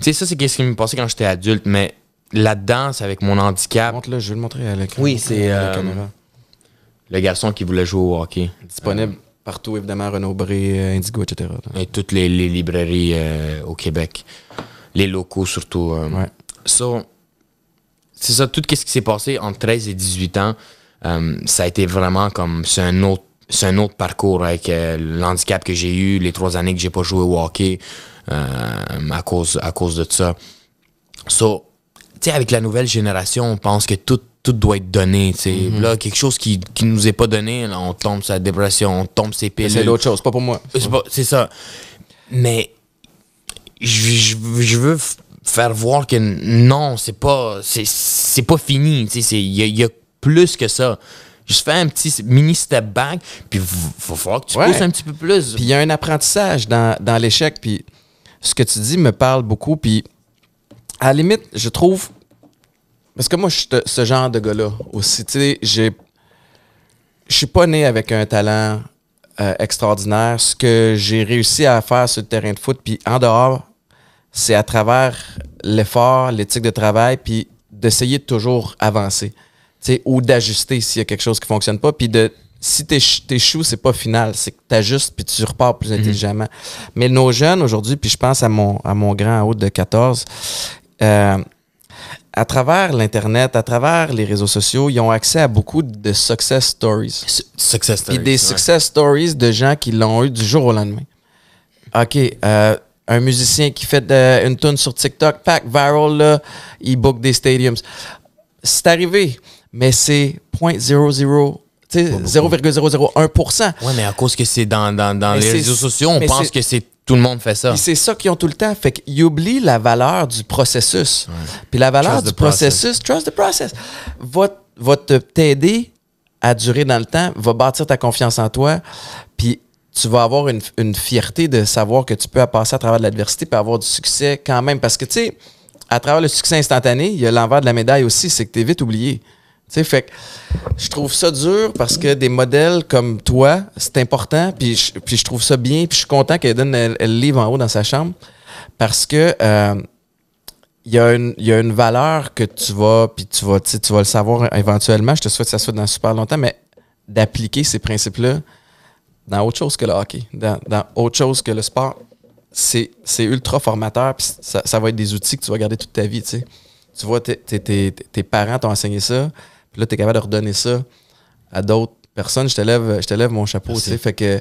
sais, ça, c'est ce qui me passait quand j'étais adulte, mais là-dedans, avec mon handicap. Montre -le, je vais le montrer à l'écran. Oui, c'est euh, le garçon qui voulait jouer au hockey. Disponible partout, évidemment, Renaud Bré, euh, Indigo, etc. Et toutes les, librairies euh, au Québec. Les locaux, surtout. Ouais. c'est ça, tout ce qui s'est passé entre 13 et 18 ans, ça a été vraiment comme... C'est un autre c'est un autre parcours avec euh, l'handicap que j'ai eu, les trois années que j'ai pas joué au hockey euh, à, cause, à cause de ça. So, tu avec la nouvelle génération, on pense que tout, doit être donné. Mhm. Là, quelque chose qui ne nous est pas donné, on tombe sa la dépression, on tombe ses piles. C'est l'autre chose, pas pour moi. C'est ça. Mais je, veux faire voir que non, c'est pas c'est pas fini. Il y, a plus que ça. Juste fais un petit mini step back, puis il faut falloir que tu pousses un petit peu plus. Puis il y a un apprentissage dans, l'échec, puis ce que tu dis me parle beaucoup, puis à la limite, je trouve. Parce que moi, je suis ce genre de gars-là aussi. Tu sais, Je suis pas né avec un talent euh, extraordinaire. Ce que j'ai réussi à faire sur le terrain de foot, puis en dehors, c'est à travers l'effort, l'éthique de travail, puis d'essayer de toujours avancer ou d'ajuster s'il y a quelque chose qui fonctionne pas. Puis de si ce c'est pas final, c'est que tu ajustes, puis tu repars plus mhm. intelligemment. Mais nos jeunes aujourd'hui, puis je pense à mon à mon grand haut de 14, euh, à travers l'Internet, à travers les réseaux sociaux, ils ont accès à beaucoup de success stories. success stories. des success stories de gens qui l'ont eu du jour au lendemain. OK, euh, un musicien qui fait une tune sur TikTok, pack viral, il book des stadiums. C'est arrivé mais c'est 0,001%. Oui, mais à cause que c'est dans, les réseaux sociaux, on pense que c'est tout le monde fait ça. C'est ça qu'ils ont tout le temps. Fait qu'ils oublient la valeur du processus. Puis la valeur du processus, trust the process, va, t'aider à durer dans le temps, va bâtir ta confiance en toi. Puis tu vas avoir une, fierté de savoir que tu peux passer à travers de l'adversité puis avoir du succès quand même. Parce que, tu sais, à travers le succès instantané, il y a l'envers de la médaille aussi, c'est que tu es vite oublié sais, fait je trouve ça dur parce que des modèles comme toi, c'est important, puis je, puis je trouve ça bien, puis je suis content qu'elle donne elle livre en haut dans sa chambre parce que euh, il une y, y, a une valeur que tu vas, puis tu vas, tu vas le savoir éventuellement. Je te souhaite que ça soit dans super longtemps, mais d'appliquer ces principes-là dans autre chose que le hockey, dans, dans autre chose que le sport, c'est ultra formateur, puis ça, ça, va être des outils que tu vas garder toute ta vie, tu sais. Tu vois, tes parents t'ont enseigné ça là, tu es capable de redonner ça à d'autres personnes. Je te lève, lève mon chapeau, tu Fait que,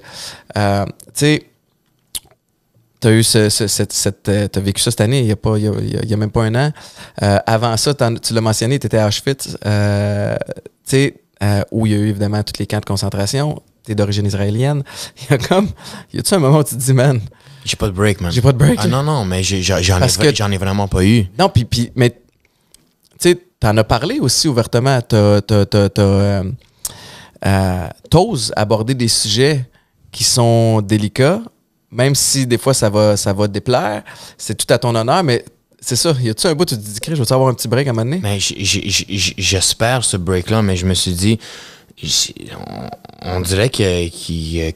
euh, tu sais, as eu cette, euh, vécu ça cette année, il n'y a, y a, même pas un an. Euh, avant ça, tu l'as mentionné, tu étais à Auschwitz, tu sais, où il y a eu évidemment tous les camps de concentration. Tu es d'origine israélienne. [LAUGHS] Il y a comme, y a-tu un moment où tu te dis, man, j'ai pas de break, man. J'ai pas de break. Ah non, non, mais j'en ai, ai, vraiment pas eu. Non, puis, mais T'en as parlé aussi ouvertement. Euh, euh, t'oses aborder des sujets qui sont délicats, même si des fois ça va, ça va déplaire. C'est tout à ton honneur, mais c'est ça. Y a-tu un bout où tu te dis, je veux avoir un petit break à un moment donné? Ben, j'espère ce break-là, mais je me suis dit, on, dirait que, y a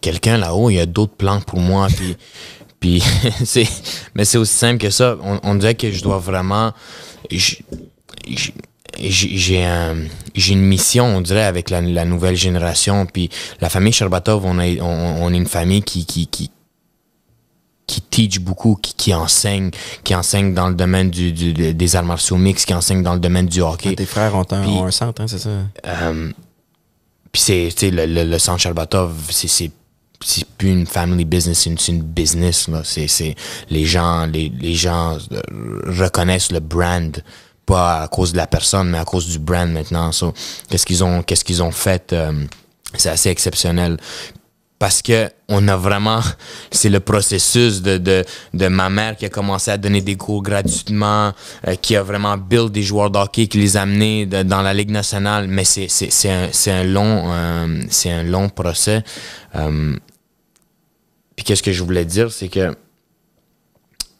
quelqu'un là-haut, il y a d'autres plans pour moi. [LAUGHS] Puis, [LAUGHS] mais c'est aussi simple que ça. On, dirait que je dois vraiment j'ai une mission, on dirait, avec la, nouvelle génération. Puis la famille Sherbatov, on, est, on, une famille qui, qui, qui, teach beaucoup, qui, enseigne, qui enseigne dans le domaine du, des arts martiaux mix qui enseigne dans le domaine du hockey. Ah, tes frères ont un, centre, hein, c'est ça? Euh, puis c'est, le, le, le, centre Sherbatov, c'est c'est plus une family business, c'est une, business. C'est, les gens, les, les gens euh, reconnaissent le brand pas à cause de la personne, mais à cause du brand maintenant. qu'est-ce qu'ils ont, qu'est-ce qu'ils ont fait, euh, c'est assez exceptionnel. Parce que on a vraiment, [LAUGHS] c'est le processus de, de, de, ma mère qui a commencé à donner des cours gratuitement, euh, qui a vraiment build des joueurs d'hockey, qui les a amenés dans la Ligue nationale. Mais c'est, c'est, un, un, long, euh, c'est un long procès. Puis qu'est-ce que je voulais dire, c'est que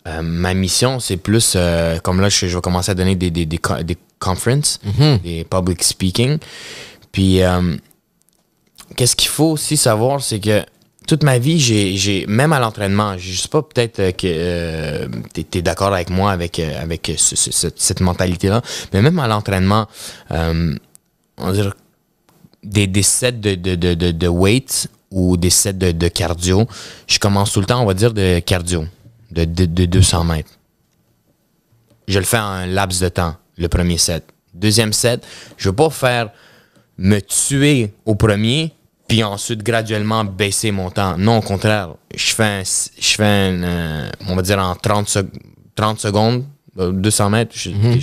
euh, ma mission, c'est plus euh, comme là, je, vais commencer à donner des, des, des, conferences, mhm. des public speaking. Puis, euh, qu'est-ce qu'il faut aussi savoir, c'est que toute ma vie, j'ai, même à l'entraînement, je ne sais pas, peut-être que tu es, d'accord avec moi, avec, avec cette mentalité-là, mais même à l'entraînement, on va dire, des, des sets de, weights ou des sets de cardio, je commence tout le temps, on va dire, de cardio de, 200 mètres. Je le fais en un laps de temps, le premier set. Deuxième set, je ne veux pas faire me tuer au premier, puis ensuite graduellement baisser mon temps. Non, au contraire, je fais, un, je fais euh, on va dire en 30, secondes, 200 euh, mètres. Mhm.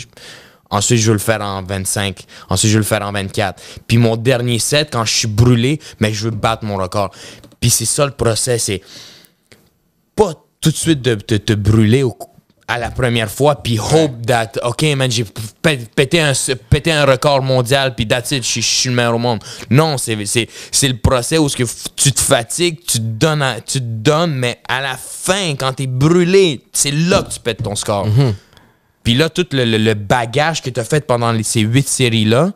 ensuite, je veux le faire en 25. Ensuite, je veux le faire en 24. Puis mon dernier set, quand je suis brûlé, mais je veux battre mon record. Puis c'est ça le process, c'est pas tout de suite de te brûler à la première fois, puis hope that, OK, man, j'ai pété un, pété un record mondial, puis that's je suis le meilleur au monde. Non, c'est le procès où que tu te fatigues, tu te, donnes tu donnes, mais à la fin, quand t'es brûlé, c'est là que tu pètes ton score. Mm-hmm. Puis là, tout le, bagage que t'as fait pendant ces huit séries-là,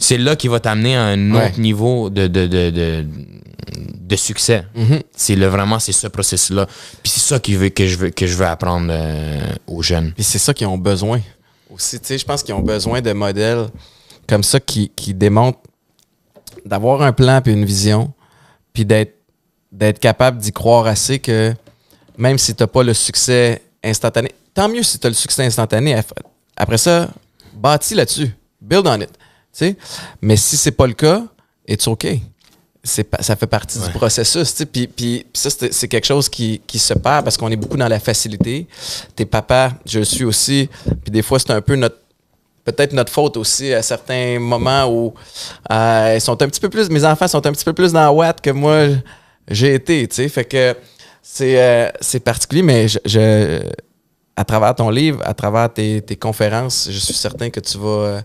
c'est là qui va t'amener à un autre niveau de, de, succès. Mhm. C'est vraiment c'est ce processus-là. Puis c'est ça veut, que, je veux, que je veux apprendre euh, aux jeunes. Puis c'est ça qu'ils ont besoin aussi. Je pense qu'ils ont besoin de modèles comme ça qui, qui démontrent d'avoir un plan puis une vision, puis d'être d'être capable d'y croire assez que même si tu n'as pas le succès instantané, tant mieux si tu as le succès instantané. Après ça, bâtis là-dessus. Build on it. Mais si c'est pas le cas, it's OK. Ça fait partie du processus. Puis, puis, ça, c'est quelque chose qui, se perd parce qu'on est beaucoup dans la facilité. T'es papas, je le suis aussi. Puis des fois, c'est un peu notre peut-être notre faute aussi à certains moments où euh, ils sont un petit peu plus mes enfants sont un petit peu plus dans la ouate que moi j'ai été tu fait que c'est euh, particulier mais je, à travers ton livre à travers tes, conférences je suis certain que tu vas euh,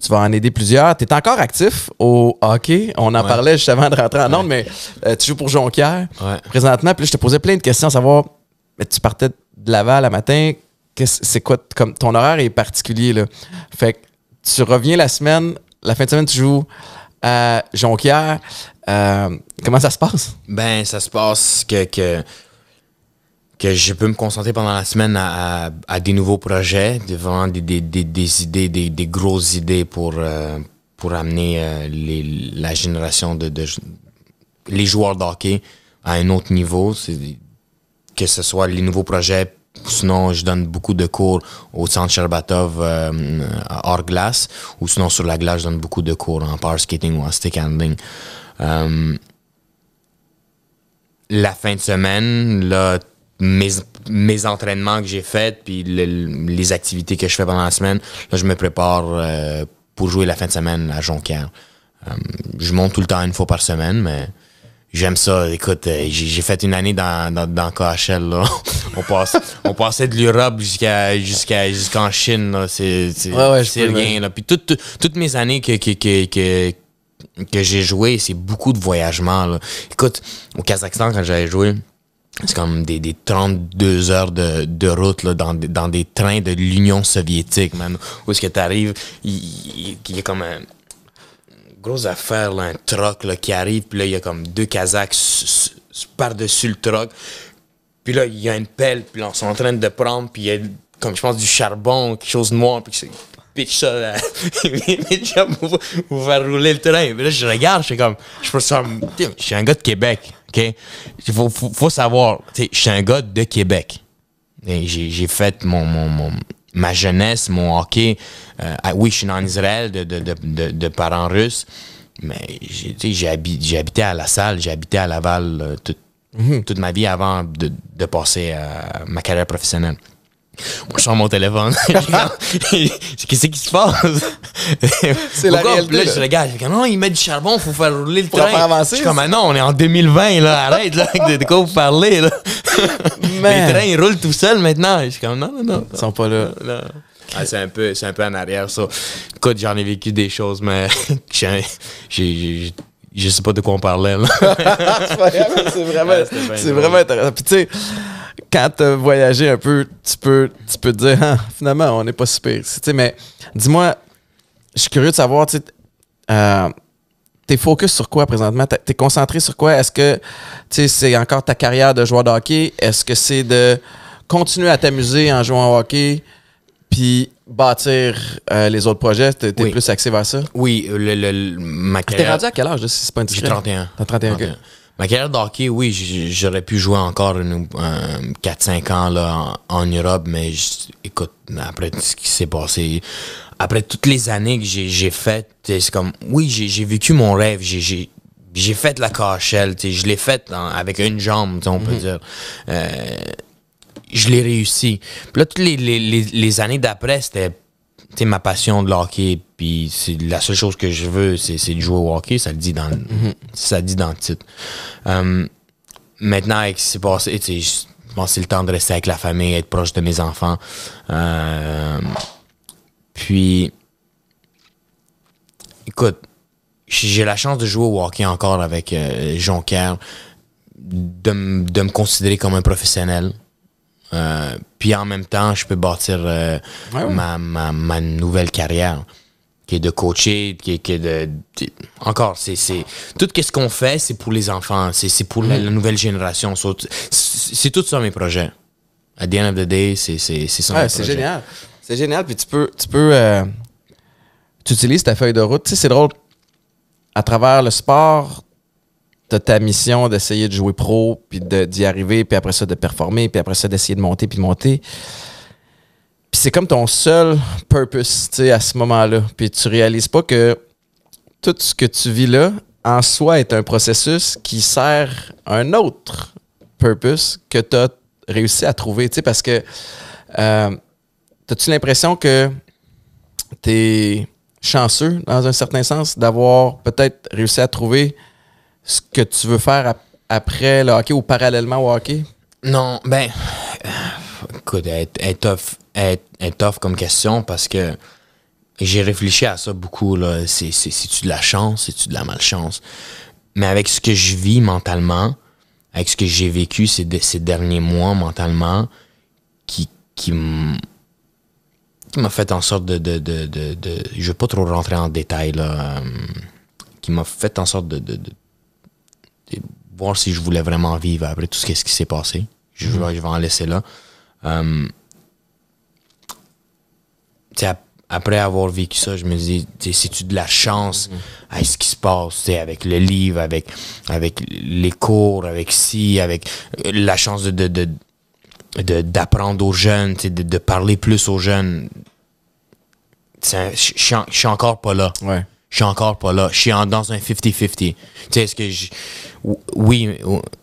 tu vas en aider plusieurs. Tu es encore actif au hockey. On en parlait juste avant de rentrer en mais euh, tu joues pour Jonquière ouais. présentement. Puis je te posais plein de questions à savoir, mais tu partais de Laval le matin. C'est quoi comme ton horaire est particulier là. Fait que tu reviens la semaine, la fin de semaine tu joues à Jonquière. Euh, comment ça se passe? Ben, ça se passe que, que que je peux me concentrer pendant la semaine à, à, des nouveaux projets, devant des, idées, des, grosses idées pour, euh, pour amener euh, la génération de, les joueurs d'hockey à un autre niveau. Que ce soit les nouveaux projets, sinon je donne beaucoup de cours au centre Sherbatov hors euh, glace, ou sinon sur la glace je donne beaucoup de cours en power skating ou en stick handling. la fin de semaine, là, mes, mes entraînements que j'ai faits, puis les activités que je fais pendant la semaine, là, je me prépare euh, pour jouer la fin de semaine à Jonquière. Euh, je monte tout le temps une fois par semaine, mais j'aime ça. Écoute, euh, j'ai fait une année dans, dans, KHL. Là. [LAUGHS] on, passe, on passait de l'Europe jusqu'à jusqu'à jusqu'en Chine. C'est c'est rien. Là. Puis toutes mes années que, que, que, que, que j'ai joué, c'est beaucoup de voyagements. Là. Écoute, au Kazakhstan, quand j'avais joué, c'est comme des, 32 heures de, route dans, des trains de l'Union soviétique, man. Où est-ce que tu arrives, il, y a comme un grosse affaire, un troc qui arrive, puis là, il y a comme deux Kazakhs par-dessus le troc. Puis là, il y a une pelle, puis là, on sont en train de prendre, puis il y a, comme je pense, du charbon, quelque chose de noir, puis c'est ça là. [LAUGHS] vous faire rouler le train. Puis là, je regarde, je suis comme, je suis un gars de Québec OK? Il faut, faut, savoir, je suis un gars de Québec. J'ai fait mon, ma jeunesse, mon hockey. Euh, ah oui, je suis en Israël de, de, parents russes, mais j'ai habité à La Salle, j'ai habité à Laval euh, mhm. toute ma vie avant de, passer à ma carrière professionnelle. Moi, je sors mon téléphone. [LAUGHS] Qu'est-ce qui se passe? C'est la réalité. Là, je regarde. non, ils mettent du charbon, il faut faire rouler le train. je suis comme, ah non, on est en 2020, là, arrête, de, quoi vous parlez, là. [LAUGHS] Les trains, ils roulent tout seuls maintenant. Je suis comme, non, non, non. Ils sont pas là. Ah, c'est un peu, un peu en arrière, ça. Écoute, j'en ai vécu des choses, mais [LAUGHS] j'ai je sais pas de quoi on parlait. c'est c'est vraiment, ah, c'est vraiment intéressant. Puis tu sais, quand tu as voyagé un peu, tu peux, te dire, ah, finalement, on n'est pas super. » pire. mais dis-moi, je suis curieux de savoir, tu euh, focus sur quoi présentement? Tu es concentré sur quoi? Est-ce que c'est encore ta carrière de joueur de hockey? Est-ce que c'est de continuer à t'amuser en jouant au hockey? Puis bâtir euh, les autres projets, t'es es plus axé vers ça? Oui, le, le, ma ah, carrière. T'es rendu à quel âge, c'est pas J'ai 31. T'as 31, 31. Ma carrière de oui, j'aurais pu jouer encore 4-5 ans là, en, Europe, mais écoute, après tout ce qui s'est passé, après toutes les années que j'ai faites, c'est comme, oui, j'ai vécu mon rêve, j'ai fait la KHL, je l'ai faite avec une jambe, on peut mhm. dire. Euh, je l'ai réussi. Puis là, toutes les années d'après, c'était ma passion de hockey, puis c'est la seule chose que je veux, c'est de jouer au hockey. Ça le dit dans, mhm. le, titre. Hum, maintenant, avec ce qui s'est passé, c'est le temps de rester avec la famille, être proche de mes enfants. Hum, puis, écoute, j'ai la chance de jouer au hockey encore avec euh, jonker de, de me considérer comme un professionnel. Euh, puis en même temps, je peux bâtir euh, Ma, ma, nouvelle carrière qui est de coacher, qui est, de, Encore, c'est... Tout ce qu'on fait, c'est pour les enfants, c'est pour mm. la, nouvelle génération. C'est tout ça mes projets. À the end of the day, c'est ça projet. C'est génial. C'est génial, puis tu peux... Tu euh, tu utilises ta feuille de route. Tu sais, c'est drôle. À travers le sport, t'as ta mission d'essayer de jouer pro, puis d'y arriver, puis après ça de performer, puis après ça d'essayer de monter, puis de monter. Puis c'est comme ton seul purpose, tu sais, à ce moment-là. Puis tu réalises pas que tout ce que tu vis là, en soi, est un processus qui sert un autre purpose que tu as réussi à trouver, tu sais, parce que euh, as-tu l'impression que tu es chanceux, dans un certain sens, d'avoir peut-être réussi à trouver ce que tu veux faire après le hockey ou parallèlement au hockey? Non, ben, euh, écoute, elle, elle, tough, comme question parce que j'ai réfléchi à ça beaucoup. Là. C'est, tu de la chance? C'est-tu de la malchance? Mais avec ce que je vis mentalement, avec ce que j'ai vécu ces, derniers mois mentalement, qui, m'a fait en sorte de, de, de, de, Je vais pas trop rentrer en détail, là. Euh, qui m'a fait en sorte de, voir si je voulais vraiment vivre après tout ce, qui s'est passé. Mhm. Je, vais en laisser là. Euh, après avoir vécu ça, je me dis, c'est-tu de la chance mhm. à ce qui se passe, avec le livre, avec, avec les cours, avec si, avec euh, la chance de, d'apprendre aux jeunes, de, parler plus aux jeunes. Je suis encore pas là. Ouais je suis encore pas là. Je suis dans un 50-50. Tu sais, est-ce que je. Oui,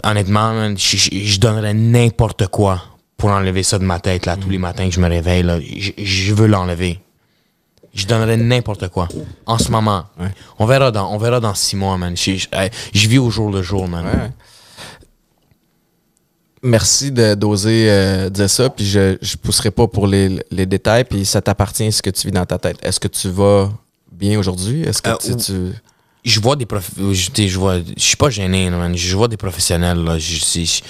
honnêtement, je, je, donnerais n'importe quoi pour enlever ça de ma tête, là, tous les matins que je me réveille, Je, veux l'enlever. Je donnerais n'importe quoi. En ce moment. On verra dans, on verra dans six mois, man. Je, vis au jour le jour, man. Merci d'oser euh, dire ça, puis je ne pousserai pas pour les, détails, puis ça t'appartient ce que tu vis dans ta tête. Est-ce que tu vas bien aujourd'hui? Est-ce que euh, tu, Je vois des je, ne vois... je suis pas gêné, Je vois des professionnels. Là. Je, suis...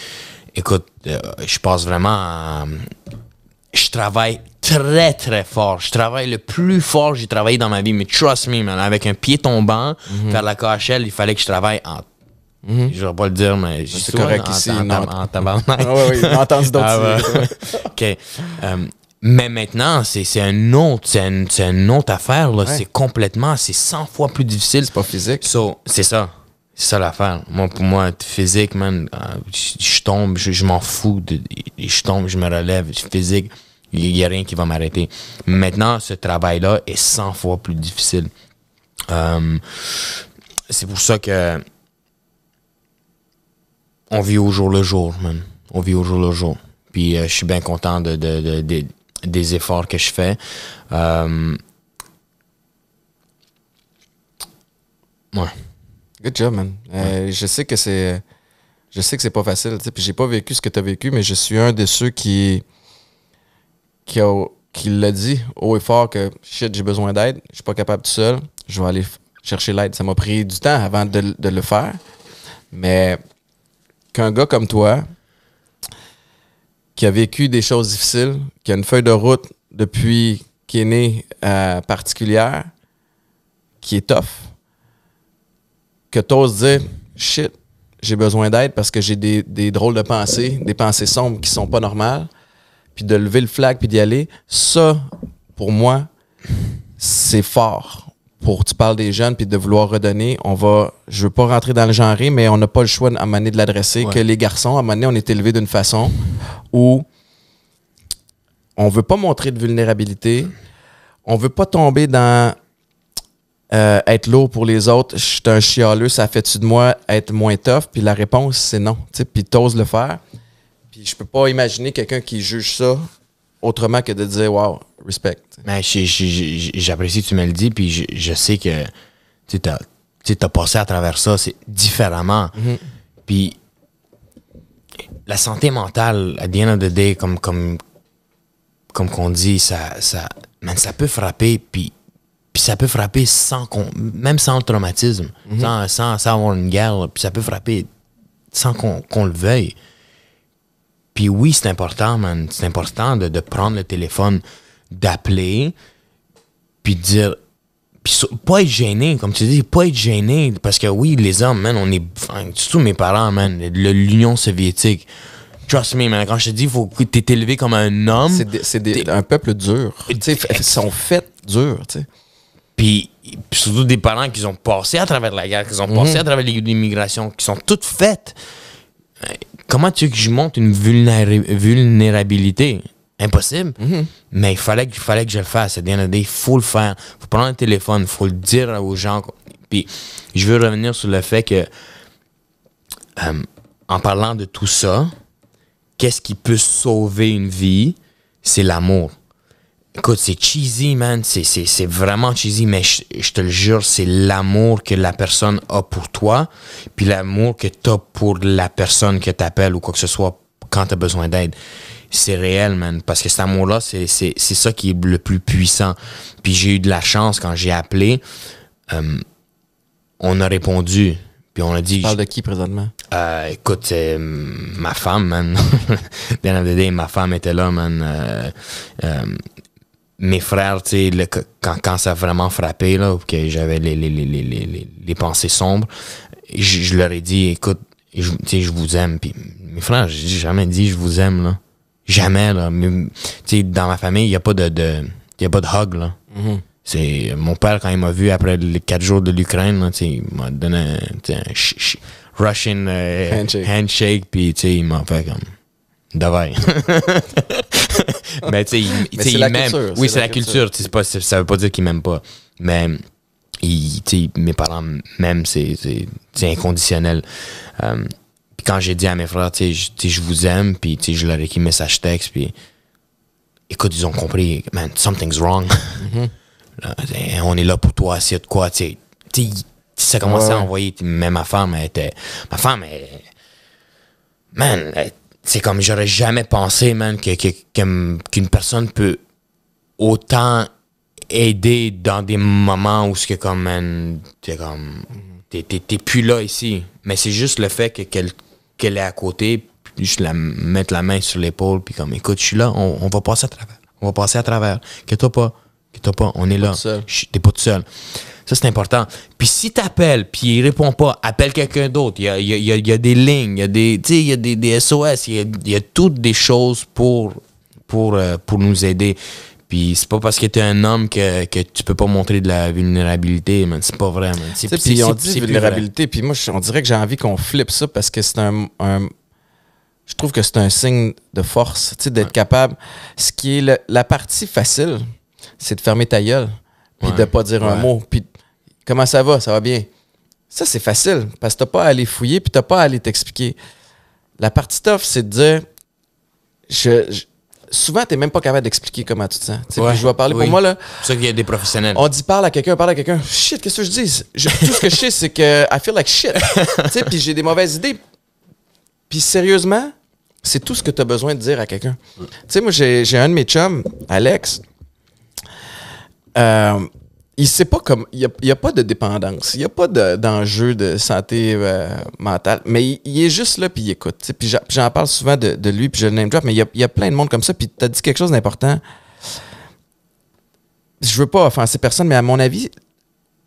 Écoute, euh, je passe vraiment à... Euh, je travaille très, très fort. Je travaille le plus fort que j'ai travaillé dans ma vie. Mais trust me, avec un pied tombant, mhm. faire la KHL, il fallait que je travaille en mhm. Je vais pas le dire, mais c'est correct ici. En, en, en tabarnak. Ah oui, ah [LAUGHS] OK. Mais maintenant, c'est un autre, c'est un, une autre affaire. là C'est complètement, c'est 100 fois plus difficile. C'est pas physique. c'est ça. C'est ça l'affaire. Moi, pour moi, physique, ah, je, tombe, je, m'en fous. je tombe, je me relève. Physique, il n'y a rien qui va m'arrêter. Maintenant, ce travail-là est 100 fois plus difficile. Euh, c'est pour ça que on vit au jour le jour, man. On vit au jour le jour. Puis euh, je suis bien content de, de des efforts que je fais. Euh... Ouais. Good job, man. Euh, je sais que c'est. Je sais que c'est pas facile. Puis j'ai pas vécu ce que tu as vécu, mais je suis un de ceux qui. qui qui l'a dit haut et fort que shit, j'ai besoin d'aide, je suis pas capable tout seul, je vais aller chercher l'aide. Ça m'a pris du temps avant de le faire. Mais qu'un gars comme toi, qui a vécu des choses difficiles, qui a une feuille de route depuis qu'il est né, euh, particulière, qui est tough, que tu oses dire shit, j'ai besoin d'aide parce que j'ai des, des, drôles de pensées, des pensées sombres qui sont pas normales, puis de lever le flag puis d'y aller, ça, pour moi, c'est fort pour tu parles des jeunes puis de vouloir redonner, on va je veux pas rentrer dans le genre, mais on n'a pas le choix à amener de l'adresser que les garçons à un on est élevé d'une façon où on veut pas montrer de vulnérabilité, on veut pas tomber dans euh, être lourd pour les autres, je suis un chialeux, ça fait-tu de moi être moins tough puis la réponse c'est non, tu sais puis t'oses le faire. Puis je peux pas imaginer quelqu'un qui juge ça autrement que de dire wow, respect. Mais j'apprécie que tu me le dis, puis je, sais que tu as, passé à travers ça, c'est différemment. Mhm. Puis la santé mentale, à the end of day, comme comme comme qu'on dit, ça ça ça peut frapper, puis ça peut frapper sans qu'on même sans le traumatisme, mhm. sans, sans, avoir une guerre, puis ça peut frapper sans qu'on le veuille oui, c'est important, man. C'est important de, prendre le téléphone, d'appeler, puis de dire. Puis pas être gêné, comme tu dis, pas être gêné. Parce que oui, les hommes, man, on est. surtout mes parents, man, l'Union soviétique. Trust me, man. Quand je te dis, faut que t'es élevé comme un homme. C'est un peuple dur. Euh, Ils sont faites durs, tu sais. Puis, surtout des parents qui ont passé à travers la guerre, qui ont passé mhm. à travers l'immigration, qui sont toutes faites comment tu veux que je monte une vulnérabilité? Impossible. Mm-hmm. Mais il fallait, il fallait que je le fasse. Il faut le faire. faut prendre un téléphone. Il faut le dire aux gens. Puis je veux revenir sur le fait que, euh, en parlant de tout ça, qu'est-ce qui peut sauver une vie? C'est l'amour. Écoute, c'est cheesy, man. C'est vraiment cheesy, mais je, te le jure, c'est l'amour que la personne a pour toi, puis l'amour que tu pour la personne que t'appelles ou quoi que ce soit quand tu as besoin d'aide. C'est réel, man. Parce que cet amour-là, c'est ça qui est le plus puissant. Puis j'ai eu de la chance quand j'ai appelé. Euh, on a répondu. Puis on a dit. Tu parles de qui présentement? Euh, écoute, c'est euh, ma femme, man. [LAUGHS] Dernier day, ma femme était là, man. Euh, euh mes frères, tu quand, ça a vraiment frappé, là, que j'avais les, les, pensées sombres, je, leur ai dit, écoute, je, je vous aime. Puis mes frères, j'ai jamais dit je vous aime, là. Jamais, là. dans ma famille, il n'y a pas de, de hug, là. Mm-hmm. C'est mon père, quand il m'a vu après les quatre jours de l'Ukraine, il m'a donné un, Russian euh, handshake. handshake il m'a fait comme, davai. [LAUGHS] [LAUGHS] mais tu sais, il, oui, c'est la, culture. Pas, ça veut pas dire qu'il m'aime pas. Mais il, mes parents m'aiment, c'est, inconditionnel. Euh, puis quand j'ai dit à mes frères, tu sais, je vous aime, puis tu je leur ai écrit message texte, puis écoute, ils ont compris, man, something's wrong. Mhm. On est là pour toi, c'est de quoi, tu sais. Ça commençait commencé à envoyer, mais ma femme, elle était. Ma femme, elle. Man, elle c'est comme j'aurais jamais pensé, même qu'une que, qu'une personne peut autant aider dans des moments où ce que comme t'es plus là ici. Mais c'est juste le fait que qu'elle est à côté, puis la mettre la main sur l'épaule, puis comme écoute, je suis là, on, on, va passer à travers, on va passer à travers. Que toi pas. T'as pas, on est là. T'es pas tout seul. Ça, c'est important. Puis si t'appelles, puis il répond pas, appelle quelqu'un d'autre. Il y a, des lignes, il y a des, des, SOS, il y a, toutes des choses pour, pour, euh, pour nous aider. Puis c'est pas parce que t'es un homme que, tu peux pas montrer de la vulnérabilité, mais C'est pas vrai, man. Puis on dit vulnérabilité, puis moi, on dirait que j'ai envie qu'on flippe ça parce que c'est un, je trouve que c'est un signe de force, tu sais, d'être capable. Ce qui est la partie facile, c'est de fermer ta gueule, puis de de pas dire un mot, puis comment ça va, ça va bien. Ça, c'est facile, parce que t'as pas à aller fouiller, puis t'as pas à aller t'expliquer. La partie tough, c'est de dire, je, tu souvent, même pas capable d'expliquer comment tu te sens. je vais parler pour moi, là. ça qu'il y a des professionnels. On dit parle à quelqu'un, parle à quelqu'un. Shit, qu'est-ce que je dis? tout ce que je sais, c'est que I feel like shit. [LAUGHS] puis j'ai des mauvaises idées. Puis sérieusement, c'est tout ce que tu as besoin de dire à quelqu'un. Tu sais, moi, j'ai un de mes chums, Alex, euh, il sait pas comme. Il y a, pas de dépendance. Il y a pas d'enjeu de, santé euh, mentale. Mais il, est juste là, puis il écoute. Puis j'en parle souvent de, lui, puis je le name drop, mais il y a, plein de monde comme ça. Puis tu as dit quelque chose d'important. Je veux pas offenser personne, mais à mon avis,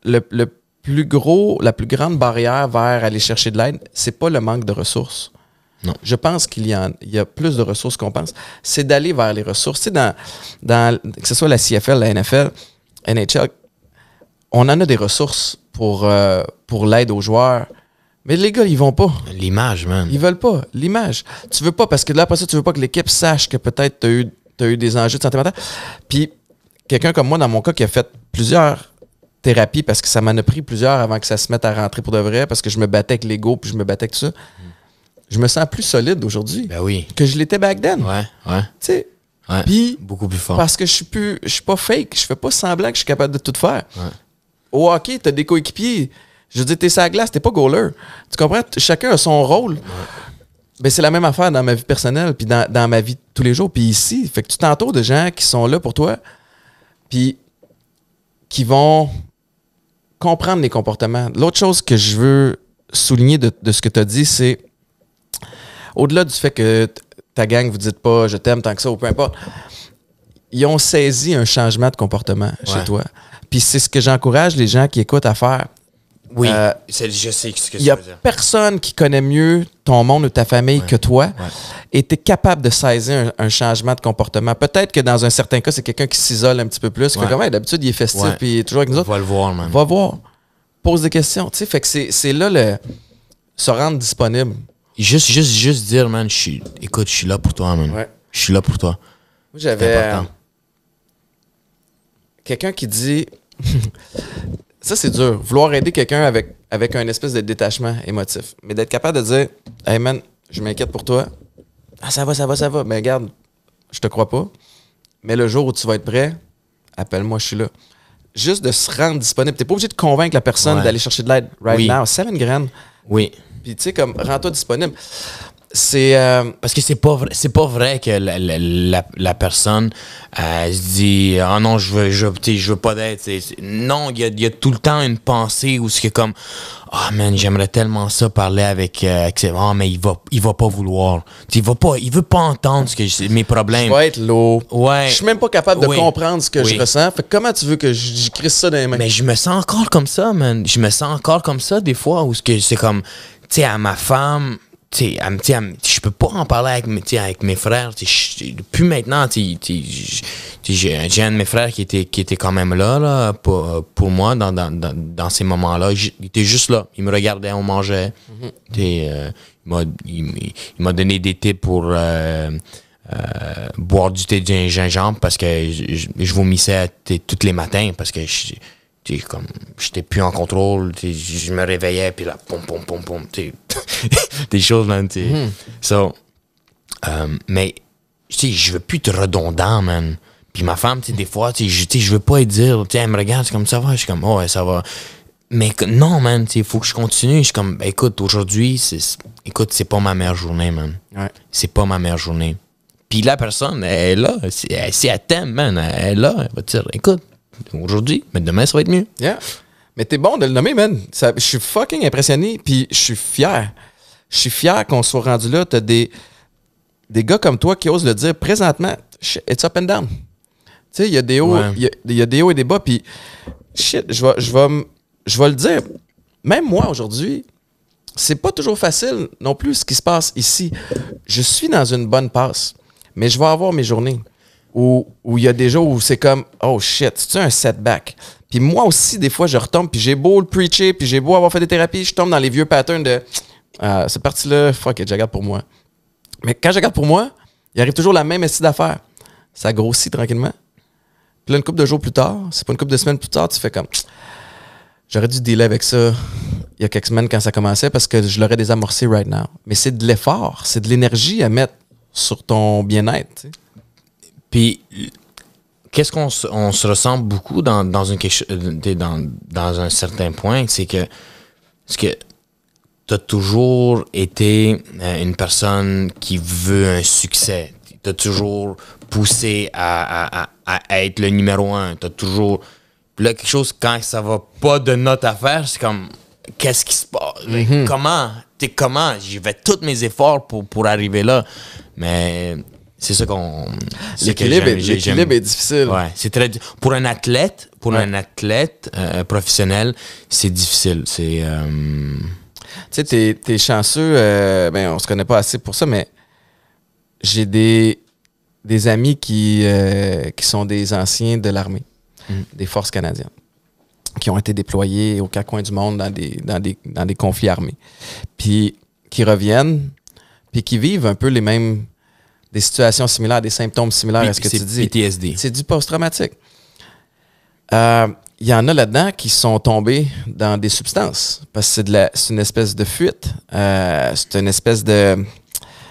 le, plus gros, la plus grande barrière vers aller chercher de l'aide, c'est pas le manque de ressources. Non. Je pense qu'il y, y, a plus de ressources qu'on pense. C'est d'aller vers les ressources. Tu sais, dans, dans, que ce soit la CFL, la NFL, NHL, on en a des ressources pour, euh, pour l'aide aux joueurs. Mais les gars, ils vont pas. L'image, man. Ils veulent pas. L'image. Tu veux pas, parce que là, après ça, tu veux pas que l'équipe sache que peut-être tu as eu, eu des enjeux de santé mentale. Puis, quelqu'un comme moi, dans mon cas, qui a fait plusieurs thérapies, parce que ça m'en a pris plusieurs avant que ça se mette à rentrer pour de vrai, parce que je me battais avec l'ego, puis je me battais avec tout ça. Mm. Je me sens plus solide aujourd'hui ben oui. que je l'étais back then. Ouais, ouais. Tu sais, puis, beaucoup plus fort. Parce que je suis plus, je suis pas fake, je fais pas semblant que je suis capable de tout faire. Ouais. Au t'as des coéquipiers. Je veux dire, t'es sa glace, t'es pas goaler. Tu comprends? Chacun a son rôle. Mais ben, c'est la même affaire dans ma vie personnelle, puis dans, dans, ma vie tous les jours, puis ici. Fait que tu t'entoures de gens qui sont là pour toi, puis qui vont comprendre les comportements. L'autre chose que je veux souligner de, de ce que tu as dit, c'est au-delà du fait que ta gang vous dites pas je t'aime tant que ça ou peu importe. Ils ont saisi un changement de comportement chez toi. Puis c'est ce que j'encourage les gens qui écoutent à faire. Oui, euh, je sais ce que Il veux personne qui connaît mieux ton monde ou ta famille que toi. Et capable de saisir un, changement de comportement. Peut-être que dans un certain cas, c'est quelqu'un qui s'isole un petit peu plus. Ouais. D'habitude, il est festif puis il est toujours avec nous autres. Va le voir, même. Va voir. Pose des questions. fait que c'est là le se rendre disponible. Juste, juste, dire, man, je écoute, je suis là pour toi, man. Je suis là pour toi. J'avais euh, quelqu'un qui dit, [LAUGHS] ça c'est dur, vouloir aider quelqu'un avec, avec un espèce de détachement émotif, mais d'être capable de dire, hey man, je m'inquiète pour toi. Ah, ça va, ça va, ça va. Mais ben, regarde, je te crois pas. Mais le jour où tu vas être prêt, appelle-moi, je suis là. Juste de se rendre disponible. T'es pas obligé de convaincre la personne d'aller chercher de l'aide right now. seven une Oui tu sais, comme, rends-toi disponible. C'est. Euh, parce que c'est pas, vrai, c'est pas vrai que la, personne euh, se dit oh non, je veux, je veux pas d'être. Non, il y a, tout le temps une pensée où c'est comme Ah oh man, j'aimerais tellement ça parler avec. Euh, ah, mais il va, il va pas vouloir. tu il va pas, il veut pas entendre ce que mes problèmes. Je être lourd. Ouais. Je suis même pas capable de comprendre ce que je ressens. comment tu veux que j'écris ça dans les mains? Mais je me sens encore comme ça, man. Je me sens encore comme ça des fois où c'est comme sais, à ma femme, tu sais, je peux pas en parler avec, mes, avec mes frères. Depuis maintenant, j'ai un de mes frères qui était, qui était quand même là, là pour, moi dans, dans, dans ces moments-là. Il était juste là. Il me regardait, on mangeait. Mm il m'a donné des thés pour euh, euh, boire du thé de gingembre parce que je, vomissais toutes les matins parce que je comme, j'étais plus en contrôle, je me réveillais, puis là, pom, pom, pom, pom, [LAUGHS] des choses, là tu mhm. so, euh, mais, tu je veux plus être redondant, man. Puis ma femme, tu des fois, tu sais, je veux pas être dire, tiens, elle me regarde, c'est comme, ça va? Je suis comme, oh, ça va. Mais non, man, tu faut que je continue. Je suis comme, ben, écoute, aujourd'hui, c'est, écoute, c'est pas ma meilleure journée, man. C'est pas ma meilleure journée. Puis la personne, elle est là. c'est elle, elle man, elle est là. Elle va dire, écoute, aujourd'hui, mais demain, ça va être mieux. Yeah. Mais t'es bon de le nommer, man. je suis fucking impressionné, puis je suis fier. Je suis fier qu'on soit rendu là. T'as des, des gars comme toi qui osent le dire présentement. It's up and down. Tu sais, il y a des hauts, et des bas, puis shit, je vais, je je vais le dire. Même moi, aujourd'hui, c'est pas toujours facile non plus ce qui se passe ici. Je suis dans une bonne passe, mais je vais avoir mes journées où il y a des jours où c'est comme oh shit, c'est un setback. Puis moi aussi des fois je retombe puis j'ai beau le preacher puis j'ai beau avoir fait des thérapies, je tombe dans les vieux patterns de euh, cette partie-là, fuck it, je garde pour moi. Mais quand je garde pour moi, il arrive toujours la même métier d'affaires. Ça grossit tranquillement. Puis là, une couple de jours plus tard, c'est pas une couple de semaines plus tard, tu fais comme j'aurais dû dealer avec ça il y a quelques semaines quand ça commençait parce que je l'aurais désamorcé right now. Mais c'est de l'effort, c'est de l'énergie à mettre sur ton bien-être. Puis, qu'est-ce qu'on se ressemble beaucoup euh, dans, un certain point, c'est que, ce que tu as toujours été euh, une personne qui veut un succès. Tu as toujours poussé à, être le numéro un. Tu as toujours. là, quelque chose, quand ça va pas de notre affaire, c'est comme qu'est-ce qui se passe? Mhm. Comment? comment? J'ai fait tous mes efforts pour, pour arriver là. Mais c'est ça qu'on. L'équilibre est, difficile. Ouais, c'est très pour un athlète, pour un athlète euh, professionnel, c'est difficile. C'est. Euh, tu sais, t'es chanceux. Euh, ben, on se connaît pas assez pour ça, mais j'ai des des amis qui euh, qui sont des anciens de l'armée, mm. des forces canadiennes, qui ont été déployés aux quatre coins du monde dans des dans des dans des conflits armés, puis qui reviennent, puis qui vivent un peu les mêmes des situations similaires, des symptômes similaires à ce que tu dis. PTSD. C'est du post-traumatique. Il euh, y en a là-dedans qui sont tombés dans des substances parce que c'est une espèce de fuite, euh, c'est une espèce de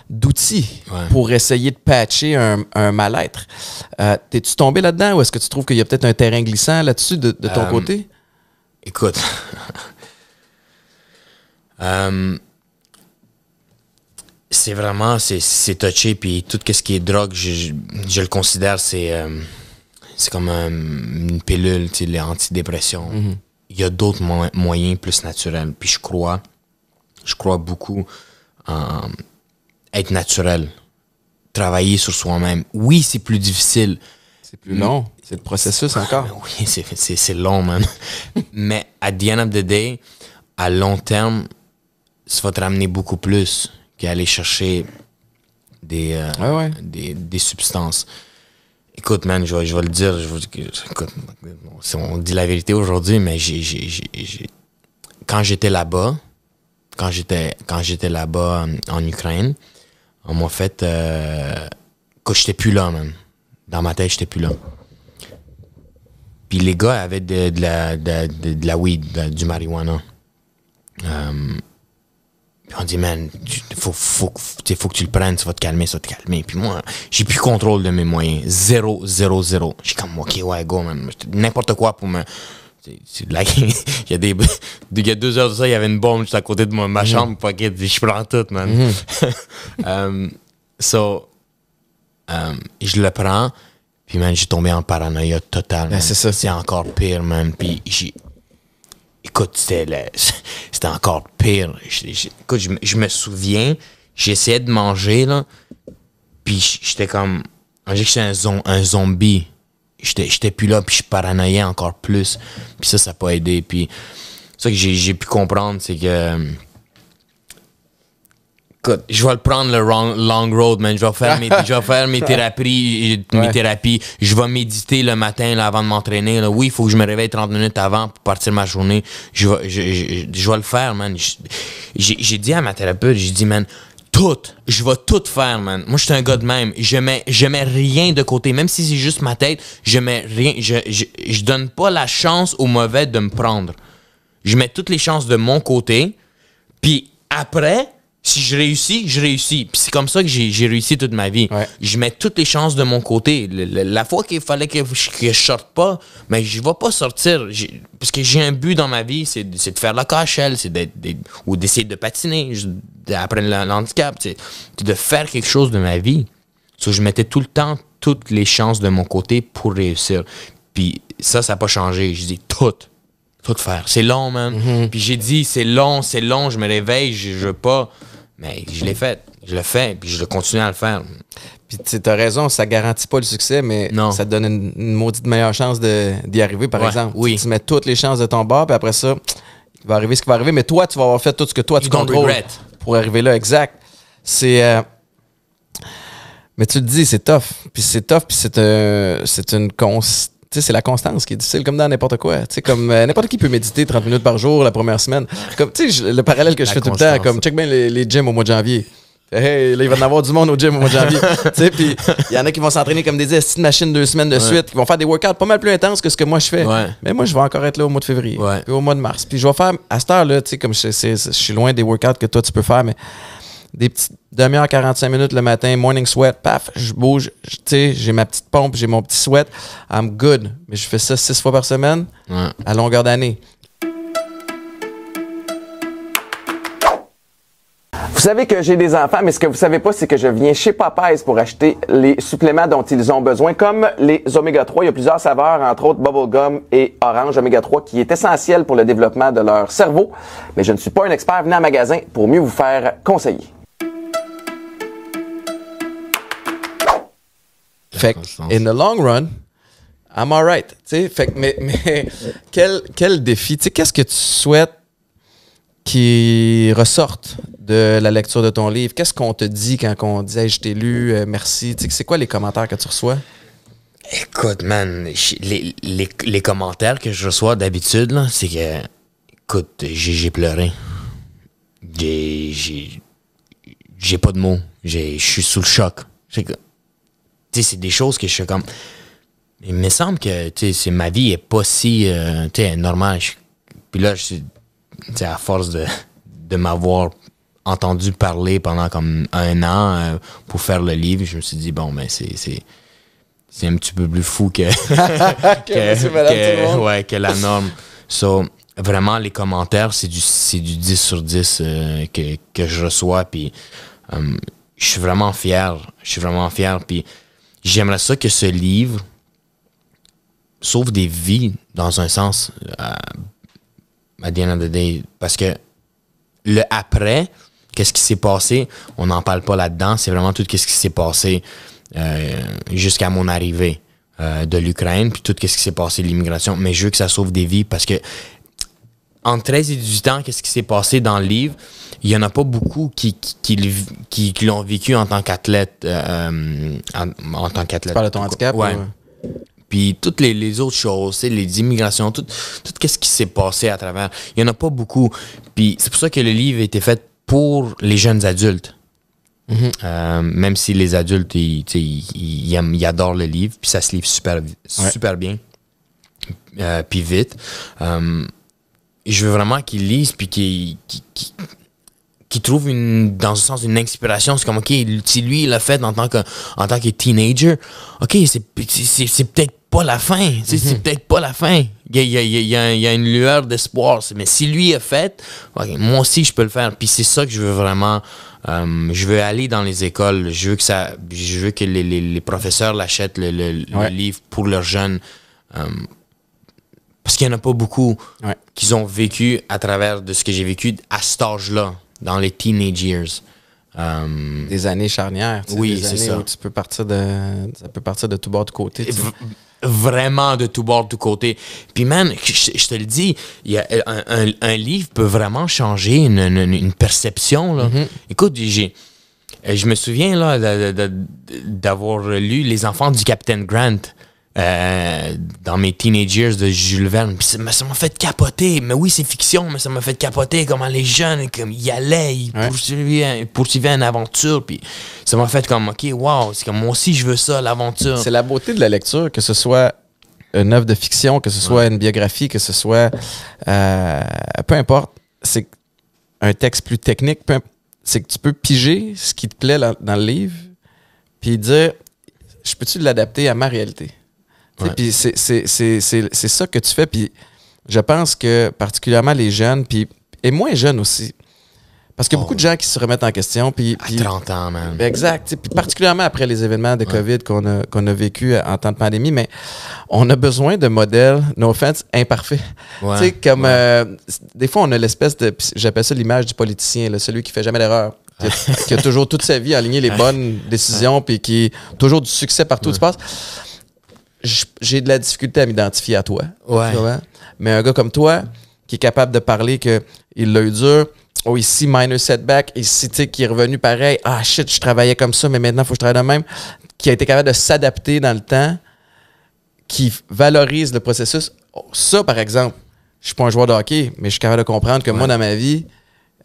d'outils pour essayer de patcher un, mal-être. Euh, T'es-tu tombé là-dedans ou est-ce que tu trouves qu'il y a peut-être un terrain glissant là-dessus de, ton euh, côté? Écoute. [LAUGHS] c'est vraiment c'est touché puis tout ce qui est drogue je, le considère c'est euh, c'est comme une pilule tu sais les mm-hmm. il y a d'autres moyens plus naturels puis je crois je crois beaucoup en être naturel travailler sur soi-même oui c'est plus difficile c'est plus long c'est le processus ah, encore oui c'est long même [LAUGHS] mais à the end of the day à long terme ça va te ramener beaucoup plus puis aller chercher des, euh, ah des, des substances. Écoute, man, je vais, le dire. Je on dit la vérité aujourd'hui, mais j'ai, quand j'étais là-bas, quand j'étais, quand j'étais là-bas euh, en Ukraine, on m'a fait. Euh, que j'étais plus là, man. Dans ma tête, j'étais plus là. Puis les gars avaient de, la, de, weed, du marijuana. Euh, puis on dit, man, faut, faut, que tu le prennes, ça va te calmer, ça va te calmer. Puis moi, j'ai plus contrôle de mes moyens. Zéro, zéro, zéro. J'ai comme, ok, ouais, go, man. N'importe quoi pour me. [LAUGHS] Il y a Il y a deux heures de ça, il y avait une bombe juste à côté de ma, ma mhm. chambre, je prends tout, man. Mhm. [LAUGHS] Euh, so, euh, je le prends, puis man, j'ai tombé en paranoïa totale. Ben, c'est ça. C'est encore pire, man. Puis Écoute, c'était, [LAUGHS] encore pire. Je, écoute, je, me souviens, j'essayais de manger, là, puis j'étais comme... j'étais un, zombie. J'étais, j'étais plus là, puis je paranoïais encore plus. Puis ça, ça n'a pas aidé. Puis ça que j'ai pu comprendre, c'est que je vais le prendre le long road, man. Je vais faire mes, je [LAUGHS] thérapies, Je vais méditer le matin avant de m'entraîner. Oui, il faut que je me réveille 30 minutes avant pour partir ma journée. Je vais, je, vais le faire, man. J'ai dit à ma thérapeute, j'ai dit, man, tout. Je vais tout faire, man. Moi, je suis un gars de même. Je mets, mets rien de côté. Même si c'est juste ma tête, je mets rien. Je, donne pas la chance aux mauvais de me prendre. Je mets toutes les chances de mon côté. Puis après, si je réussis, je réussis. Puis c'est comme ça que j'ai réussi toute ma vie. Je mets toutes les chances de mon côté. la fois qu'il fallait que je, que sorte pas, mais je vais pas sortir. Parce que j'ai un but dans ma vie, c'est de faire la cachelle, c'est ou d'essayer de patiner, d'apprendre l'handicap, c'est de faire quelque chose de ma vie. je mettais tout le temps toutes les chances de mon côté pour réussir. Puis ça, ça n'a pas changé. Je dis tout. Tout faire. C'est long, man. Mm-hmm. Puis j'ai dit, c'est long, c'est long, je me réveille, je, je veux pas. Mais je l'ai fait. Je le fais, puis je continue à le faire. Puis tu as raison, ça garantit pas le succès, mais ça te donne une, maudite meilleure chance d'y arriver, par exemple. Oui. Tu, mets toutes les chances de ton bord, puis après ça, il va arriver ce qui va arriver, mais toi, tu vas avoir fait tout ce que toi, tu contrôles pour arriver là, exact. C'est... Euh, mais tu le dis, c'est tough. Puis c'est tough, puis c'est une constante c'est la constance qui est difficile, comme dans n'importe quoi. comme euh, n'importe qui peut méditer 30 minutes par jour la première semaine. Comme, le parallèle que je fais tout le temps, comme check bien les, les gyms au mois de janvier. Hey, là, il va y en avoir du monde au gym au mois de janvier. [LAUGHS] il y en a qui vont s'entraîner comme des petites machines deux semaines de suite, qui vont faire des workouts pas mal plus intenses que ce que moi je fais. Mais moi, je vais encore être là au mois de février, et au mois de mars. Puis je vais faire, à cette heure-là, sais, je, je suis loin des workouts que toi tu peux faire, mais des petites demi-heures, 45 minutes le matin, morning sweat, paf, je bouge, tu sais, j'ai ma petite pompe, j'ai mon petit sweat, I'm good. Mais je fais ça six fois par semaine à longueur d'année. Vous savez que j'ai des enfants, mais ce que vous savez pas, c'est que je viens chez Popeyes pour acheter les suppléments dont ils ont besoin, comme les oméga 3. Il y a plusieurs saveurs, entre autres bubblegum et orange oméga 3, qui est essentiel pour le développement de leur cerveau. Mais je ne suis pas un expert. Venez en magasin pour mieux vous faire conseiller. Fait in the long run, I'm alright. Fait que, mais, [LAUGHS] mais quel, quel défi? Qu'est-ce que tu souhaites qui ressorte de la lecture de ton livre? Qu'est-ce qu'on te dit quand on dit je t'ai lu, euh, merci? C'est quoi les commentaires que tu reçois? Écoute, man, les, les commentaires que je reçois d'habitude, c'est que, écoute, j'ai pleuré. J'ai pas de mots. Je suis sous le choc c'est des choses que je suis comme. Il me semble que tu ma vie est pas si euh, tu normale. puis là, je à force de, m'avoir entendu parler pendant comme un an euh, pour faire le livre, je me suis dit, bon, ben c'est c'est un petit peu plus fou que, [LAUGHS] que, la norme. vraiment, les commentaires, c'est du, du 10 sur 10 euh, que, je reçois. Puis, je suis vraiment fier. Je suis vraiment fier. Puis, j'aimerais ça que ce livre sauve des vies dans un sens à, the Parce que le après, qu'est-ce qui s'est passé, on n'en parle pas là-dedans. C'est vraiment tout ce qui s'est passé euh, jusqu'à mon arrivée euh, de l'Ukraine, puis tout ce qui s'est passé, de l'immigration. Mais je veux que ça sauve des vies parce que en 13 et 18 ans, qu'est-ce qui s'est passé dans le livre, il n'y en a pas beaucoup qui, qui, qui, l'ont vécu en tant qu'athlète. Euh, en, tant qu'athlète. Tu parles de ton handicap? Ouais. Euh? Puis toutes les, autres choses, les immigrations, tout, tout quest ce qui s'est passé à travers. Il n'y en a pas beaucoup. Puis c'est pour ça que le livre a été fait pour les jeunes adultes. Mm-hmm. Euh, même si les adultes, ils, ils, adorent le livre, puis ça se livre super, super bien, puis vite je veux vraiment qu'il lise, puis qu'il trouve une, dans un sens une inspiration. C'est comme, OK, si lui, il l'a fait en tant que, en tant teenager, OK, c'est peut-être pas la fin. C'est mhm. peut-être pas la fin. Il y a, une lueur d'espoir. Mais si lui a fait, moi aussi, je peux le faire. Puis c'est ça que je veux vraiment. Euh, je veux aller dans les écoles. Je veux que, ça, je veux que les, les, professeurs l'achètent, le, livre, pour leurs jeunes. Euh, parce qu'il n'y en a pas beaucoup qui ont vécu à travers de ce que j'ai vécu à cet âge-là, dans les teenage years. Euh, des années charnières. oui, c'est ça. Où tu peux partir de, ça peut partir de tout bord, de côté. Vraiment de tout bord, de tout côté. Puis, man, je, te le dis, y a euh, un, livre peut vraiment changer une, perception. Mm-hmm. Écoute, euh, Je me souviens d'avoir lu Les enfants du Capitaine Grant. Euh, dans mes teenage de Jules Verne. Puis ça, m'a fait capoter. Mais oui, c'est fiction, mais ça m'a fait capoter comment les jeunes, comme, y allaient, ils poursuivaient, poursuivaient, une aventure. Puis ça m'a fait comme, OK, wow, c'est comme moi aussi, je veux ça, l'aventure. C'est la beauté de la lecture, que ce soit une œuvre de fiction, que ce soit une biographie, que ce soit. Euh, peu importe, c'est un texte plus technique, c'est que tu peux piger ce qui te plaît dans, dans le livre, puis dire je peux-tu l'adapter à ma réalité puis c'est ça que tu fais. Puis je pense que particulièrement les jeunes, puis et moins jeunes aussi. Parce qu'il y a oh. beaucoup de gens qui se remettent en question. Puis, à 30 ans, même. Exact. Puis particulièrement après les événements de COVID qu'on a, qu'on a vécu euh, en temps de pandémie, mais on a besoin de modèles, nos offense, imparfaits. [LAUGHS] Tu sais, comme euh, des fois, on a l'espèce de. J'appelle ça l'image du politicien, là, celui qui fait jamais d'erreur. Qui, a [LAUGHS] toujours toute sa vie aligné les bonnes décisions, puis qui a toujours du succès partout où tu j'ai de la difficulté à m'identifier à toi. Ouais. Mais un gars comme toi, qui est capable de parler qu'il l'a eu dur, oh ici, minor setback, ici, tu qui est revenu pareil, ah shit, je travaillais comme ça, mais maintenant, il faut que je travaille de même, qui a été capable de s'adapter dans le temps, qui valorise le processus. Oh, ça, par exemple, je suis pas un joueur de hockey, mais je suis capable de comprendre que moi, dans ma vie,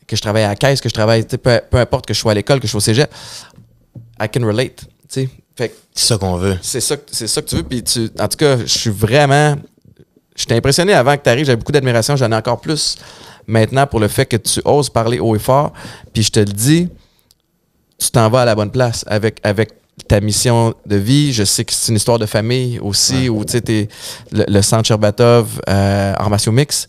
que je travaille à la caisse, que je travaille, peu, importe que je sois à l'école, que je sois au cégep, I can relate. sais c'est ça qu'on veut. C'est ça, c'est ça que tu veux. Puis tu, en tout cas, je suis vraiment. J'étais impressionné avant que tu arrives. J'avais beaucoup d'admiration. J'en ai encore plus maintenant pour le fait que tu oses parler haut et fort. Puis je te le dis, tu t'en vas à la bonne place avec, avec ta mission de vie. Je sais que c'est une histoire de famille aussi, où tu sais, le, le centre Cherbatov, euh, Armatio Mix,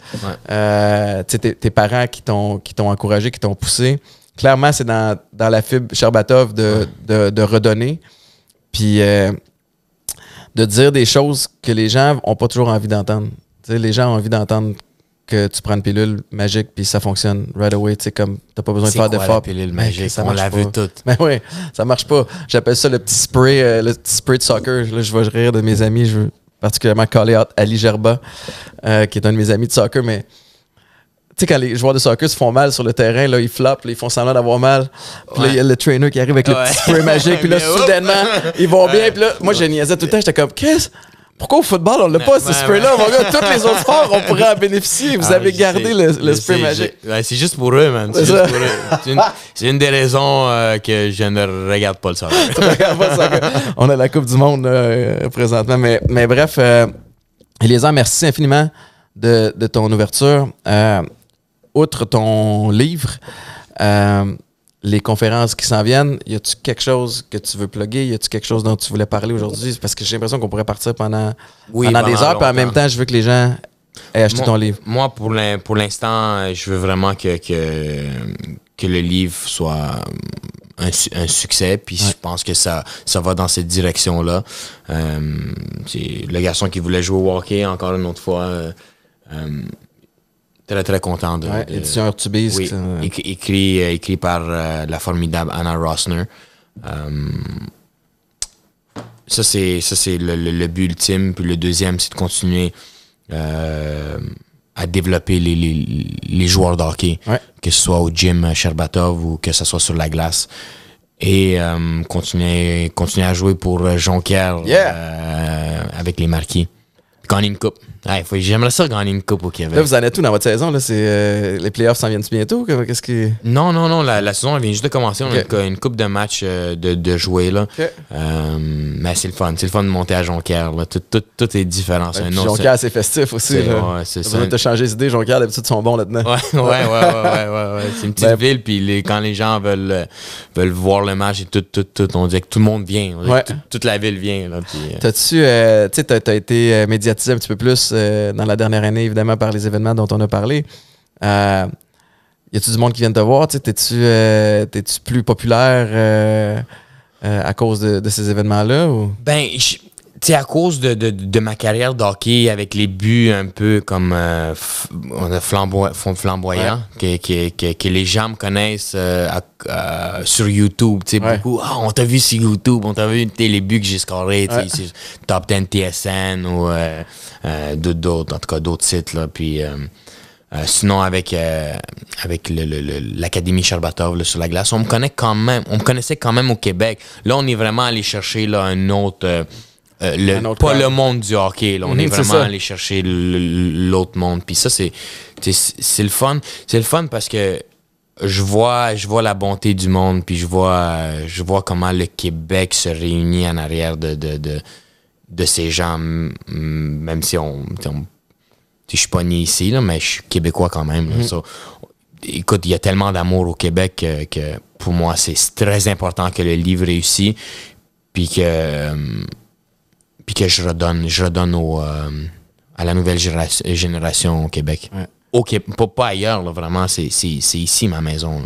euh, tes, parents qui t'ont, qui t'ont encouragé, qui t'ont poussé. Clairement, c'est dans, la fibre Sherbatov de, de redonner. Puis euh, de dire des choses que les gens n'ont pas toujours envie d'entendre. les gens ont envie d'entendre que tu prends une pilule magique puis ça fonctionne right away. Tu sais, comme t'as pas besoin de faire d'efforts. C'est pilule ben, ça on l'a vu toute. Mais [LAUGHS] ben oui, ça marche pas. J'appelle ça le petit spray, euh, le petit spray de soccer. Là, je vais rire de mes amis. Je veux particulièrement callé out Ali Gerba, euh, qui est un de mes amis de soccer, mais tu sais, quand les joueurs de soccer se font mal sur le terrain, là, ils floppent, ils font semblant d'avoir mal. Puis là, il y a le trainer qui arrive avec le petit spray magique. Puis là, [LAUGHS] soudainement, ils vont bien. Puis là, moi, je niaisais tout le temps. J'étais comme, qu'est-ce? Pourquoi au football, on l'a pas, ce spray-là? Mon gars, tous les autres sports, on pourrait en bénéficier. Vous ah, avez gardé le, spray magique. c'est juste pour eux, man. C'est une, une, des raisons euh, que je ne regarde [LAUGHS] pas le soccer. on a la Coupe du Monde euh, présentement. Mais, mais bref, les euh, Eliezer, merci infiniment de, de ton ouverture outre ton livre, euh, les conférences qui s'en viennent, y a-tu quelque chose que tu veux plugger? Y a-tu quelque chose dont tu voulais parler aujourd'hui? Parce que j'ai l'impression qu'on pourrait partir pendant, pendant, des heures, puis en même temps, je veux que les gens aient acheté ton livre. Moi, pour l'instant, je veux vraiment que, le livre soit un, succès, puis je pense que ça, va dans cette direction-là. Euh, le garçon qui voulait jouer au hockey, encore une autre fois, euh, Très, très content de. écrit, euh, écrit, par euh, la formidable Anna Rossner. Euh, ça, c'est, le, but ultime. Puis le deuxième, c'est de continuer à développer les, joueurs d'hockey, que ce soit au gym Sherbatov ou que ce soit sur la glace. Et continuer, continuer à jouer pour Jonquière avec les marquis gagner une coupe. J'aimerais ça gagner une coupe au Québec. Là, vous en êtes tout dans votre saison? Là? Euh, les playoffs s'en viennent bientôt? Qu'est-ce qui... Non, non, non. La, saison elle vient juste de commencer. On a une, coupe de matchs euh, de, de, jouer. Là. Euh, mais c'est le fun. C'est le fun de monter à Jonquière. Tout, tout, tout, est différent. Ouais, Jonquière, c'est festif aussi. C'est ça. changé changer d'idée. Jonquière, d'habitude, sont bons là-dedans. Ouais, ouais, ouais. C'est une petite ben, ville. Puis quand les gens veulent, veulent voir le match, et tout, tout, tout, on dirait que tout le monde vient. Toute la ville vient. T'as-tu été médiatique? un petit peu plus euh, dans la dernière année, évidemment, par les événements dont on a parlé. Euh, y a-tu du monde qui vient te voir? Euh, t'es-tu plus populaire euh, à cause de, de ces événements-là? Ben, je sais, à cause de, de, de ma carrière d'hockey avec les buts un peu comme euh, flamboyant, flamboyant que, que, les gens me connaissent euh, sur YouTube. Tu beaucoup, Ah, on t'a vu sur YouTube, on t'a vu les buts que j'ai scorés, Top 10 TSN ou euh, euh, d'autres, en tout cas d'autres sites. Là, puis, sinon, avec, avec l'Académie Charbatov sur la glace, on me connaît quand même, on me connaissait quand même au Québec. Là, on est vraiment allé chercher là, un autre euh, pas le monde du hockey. On mhm, est vraiment allé chercher l'autre monde. Puis ça, c'est le fun. C'est le fun parce que je vois, je vois la bonté du monde, puis je vois, je vois comment le Québec se réunit en arrière de, de, ces gens, même si on. on je suis pas né ici, là, mais je suis québécois quand même. Mhm. écoute, il y a tellement d'amour au Québec que, que pour moi, c'est très important que le livre réussisse. Puis que euh, puis que je redonne, je redonne euh, à la nouvelle génération au Québec. pas, ailleurs, là, vraiment, c'est ici ma maison.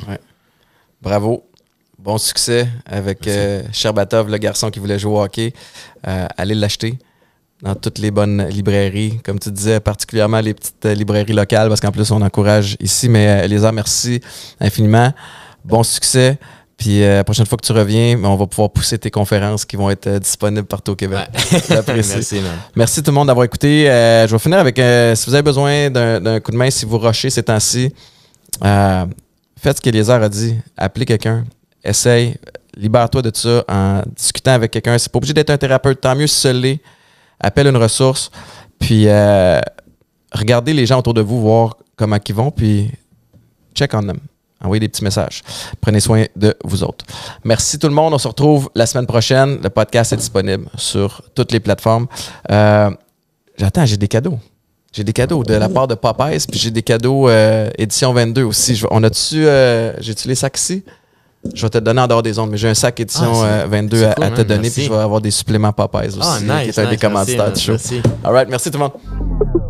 Bravo. Bon succès avec Cherbatov, euh, Sherbatov, le garçon qui voulait jouer au hockey. Euh, allez l'acheter dans toutes les bonnes librairies, comme tu disais, particulièrement les petites librairies locales, parce qu'en plus, on encourage ici. Mais les a merci infiniment. Bon succès. Puis euh, la prochaine fois que tu reviens, on va pouvoir pousser tes conférences qui vont être euh, disponibles partout au Québec. [LAUGHS] Merci, tout le monde d'avoir écouté. Euh, je vais finir avec si vous avez besoin d'un coup de main, si vous rochez ces temps-ci, faites ce qu'Eliezer a dit. Appelez quelqu'un. Essaye. Libère-toi de ça en discutant avec quelqu'un. C'est pas obligé d'être un thérapeute. Tant mieux si Appelle une ressource. Puis regardez les gens autour de vous, voir comment ils vont. Puis check on them. Envoyez des petits messages. Prenez soin de vous autres. Merci tout le monde. On se retrouve la semaine prochaine. Le podcast est disponible sur toutes les plateformes. J'attends, euh, j'ai des cadeaux. J'ai des cadeaux de la oh. part de Popeyes, puis j'ai des cadeaux euh, édition 22 aussi. on a-tu, euh, j'ai-tu les sacs ici? Je vais te donner en dehors des ondes, mais j'ai un sac édition 22 ah, à, te hein, donner, puis je vais avoir des suppléments Popeyes aussi, des Merci. All merci tout le monde.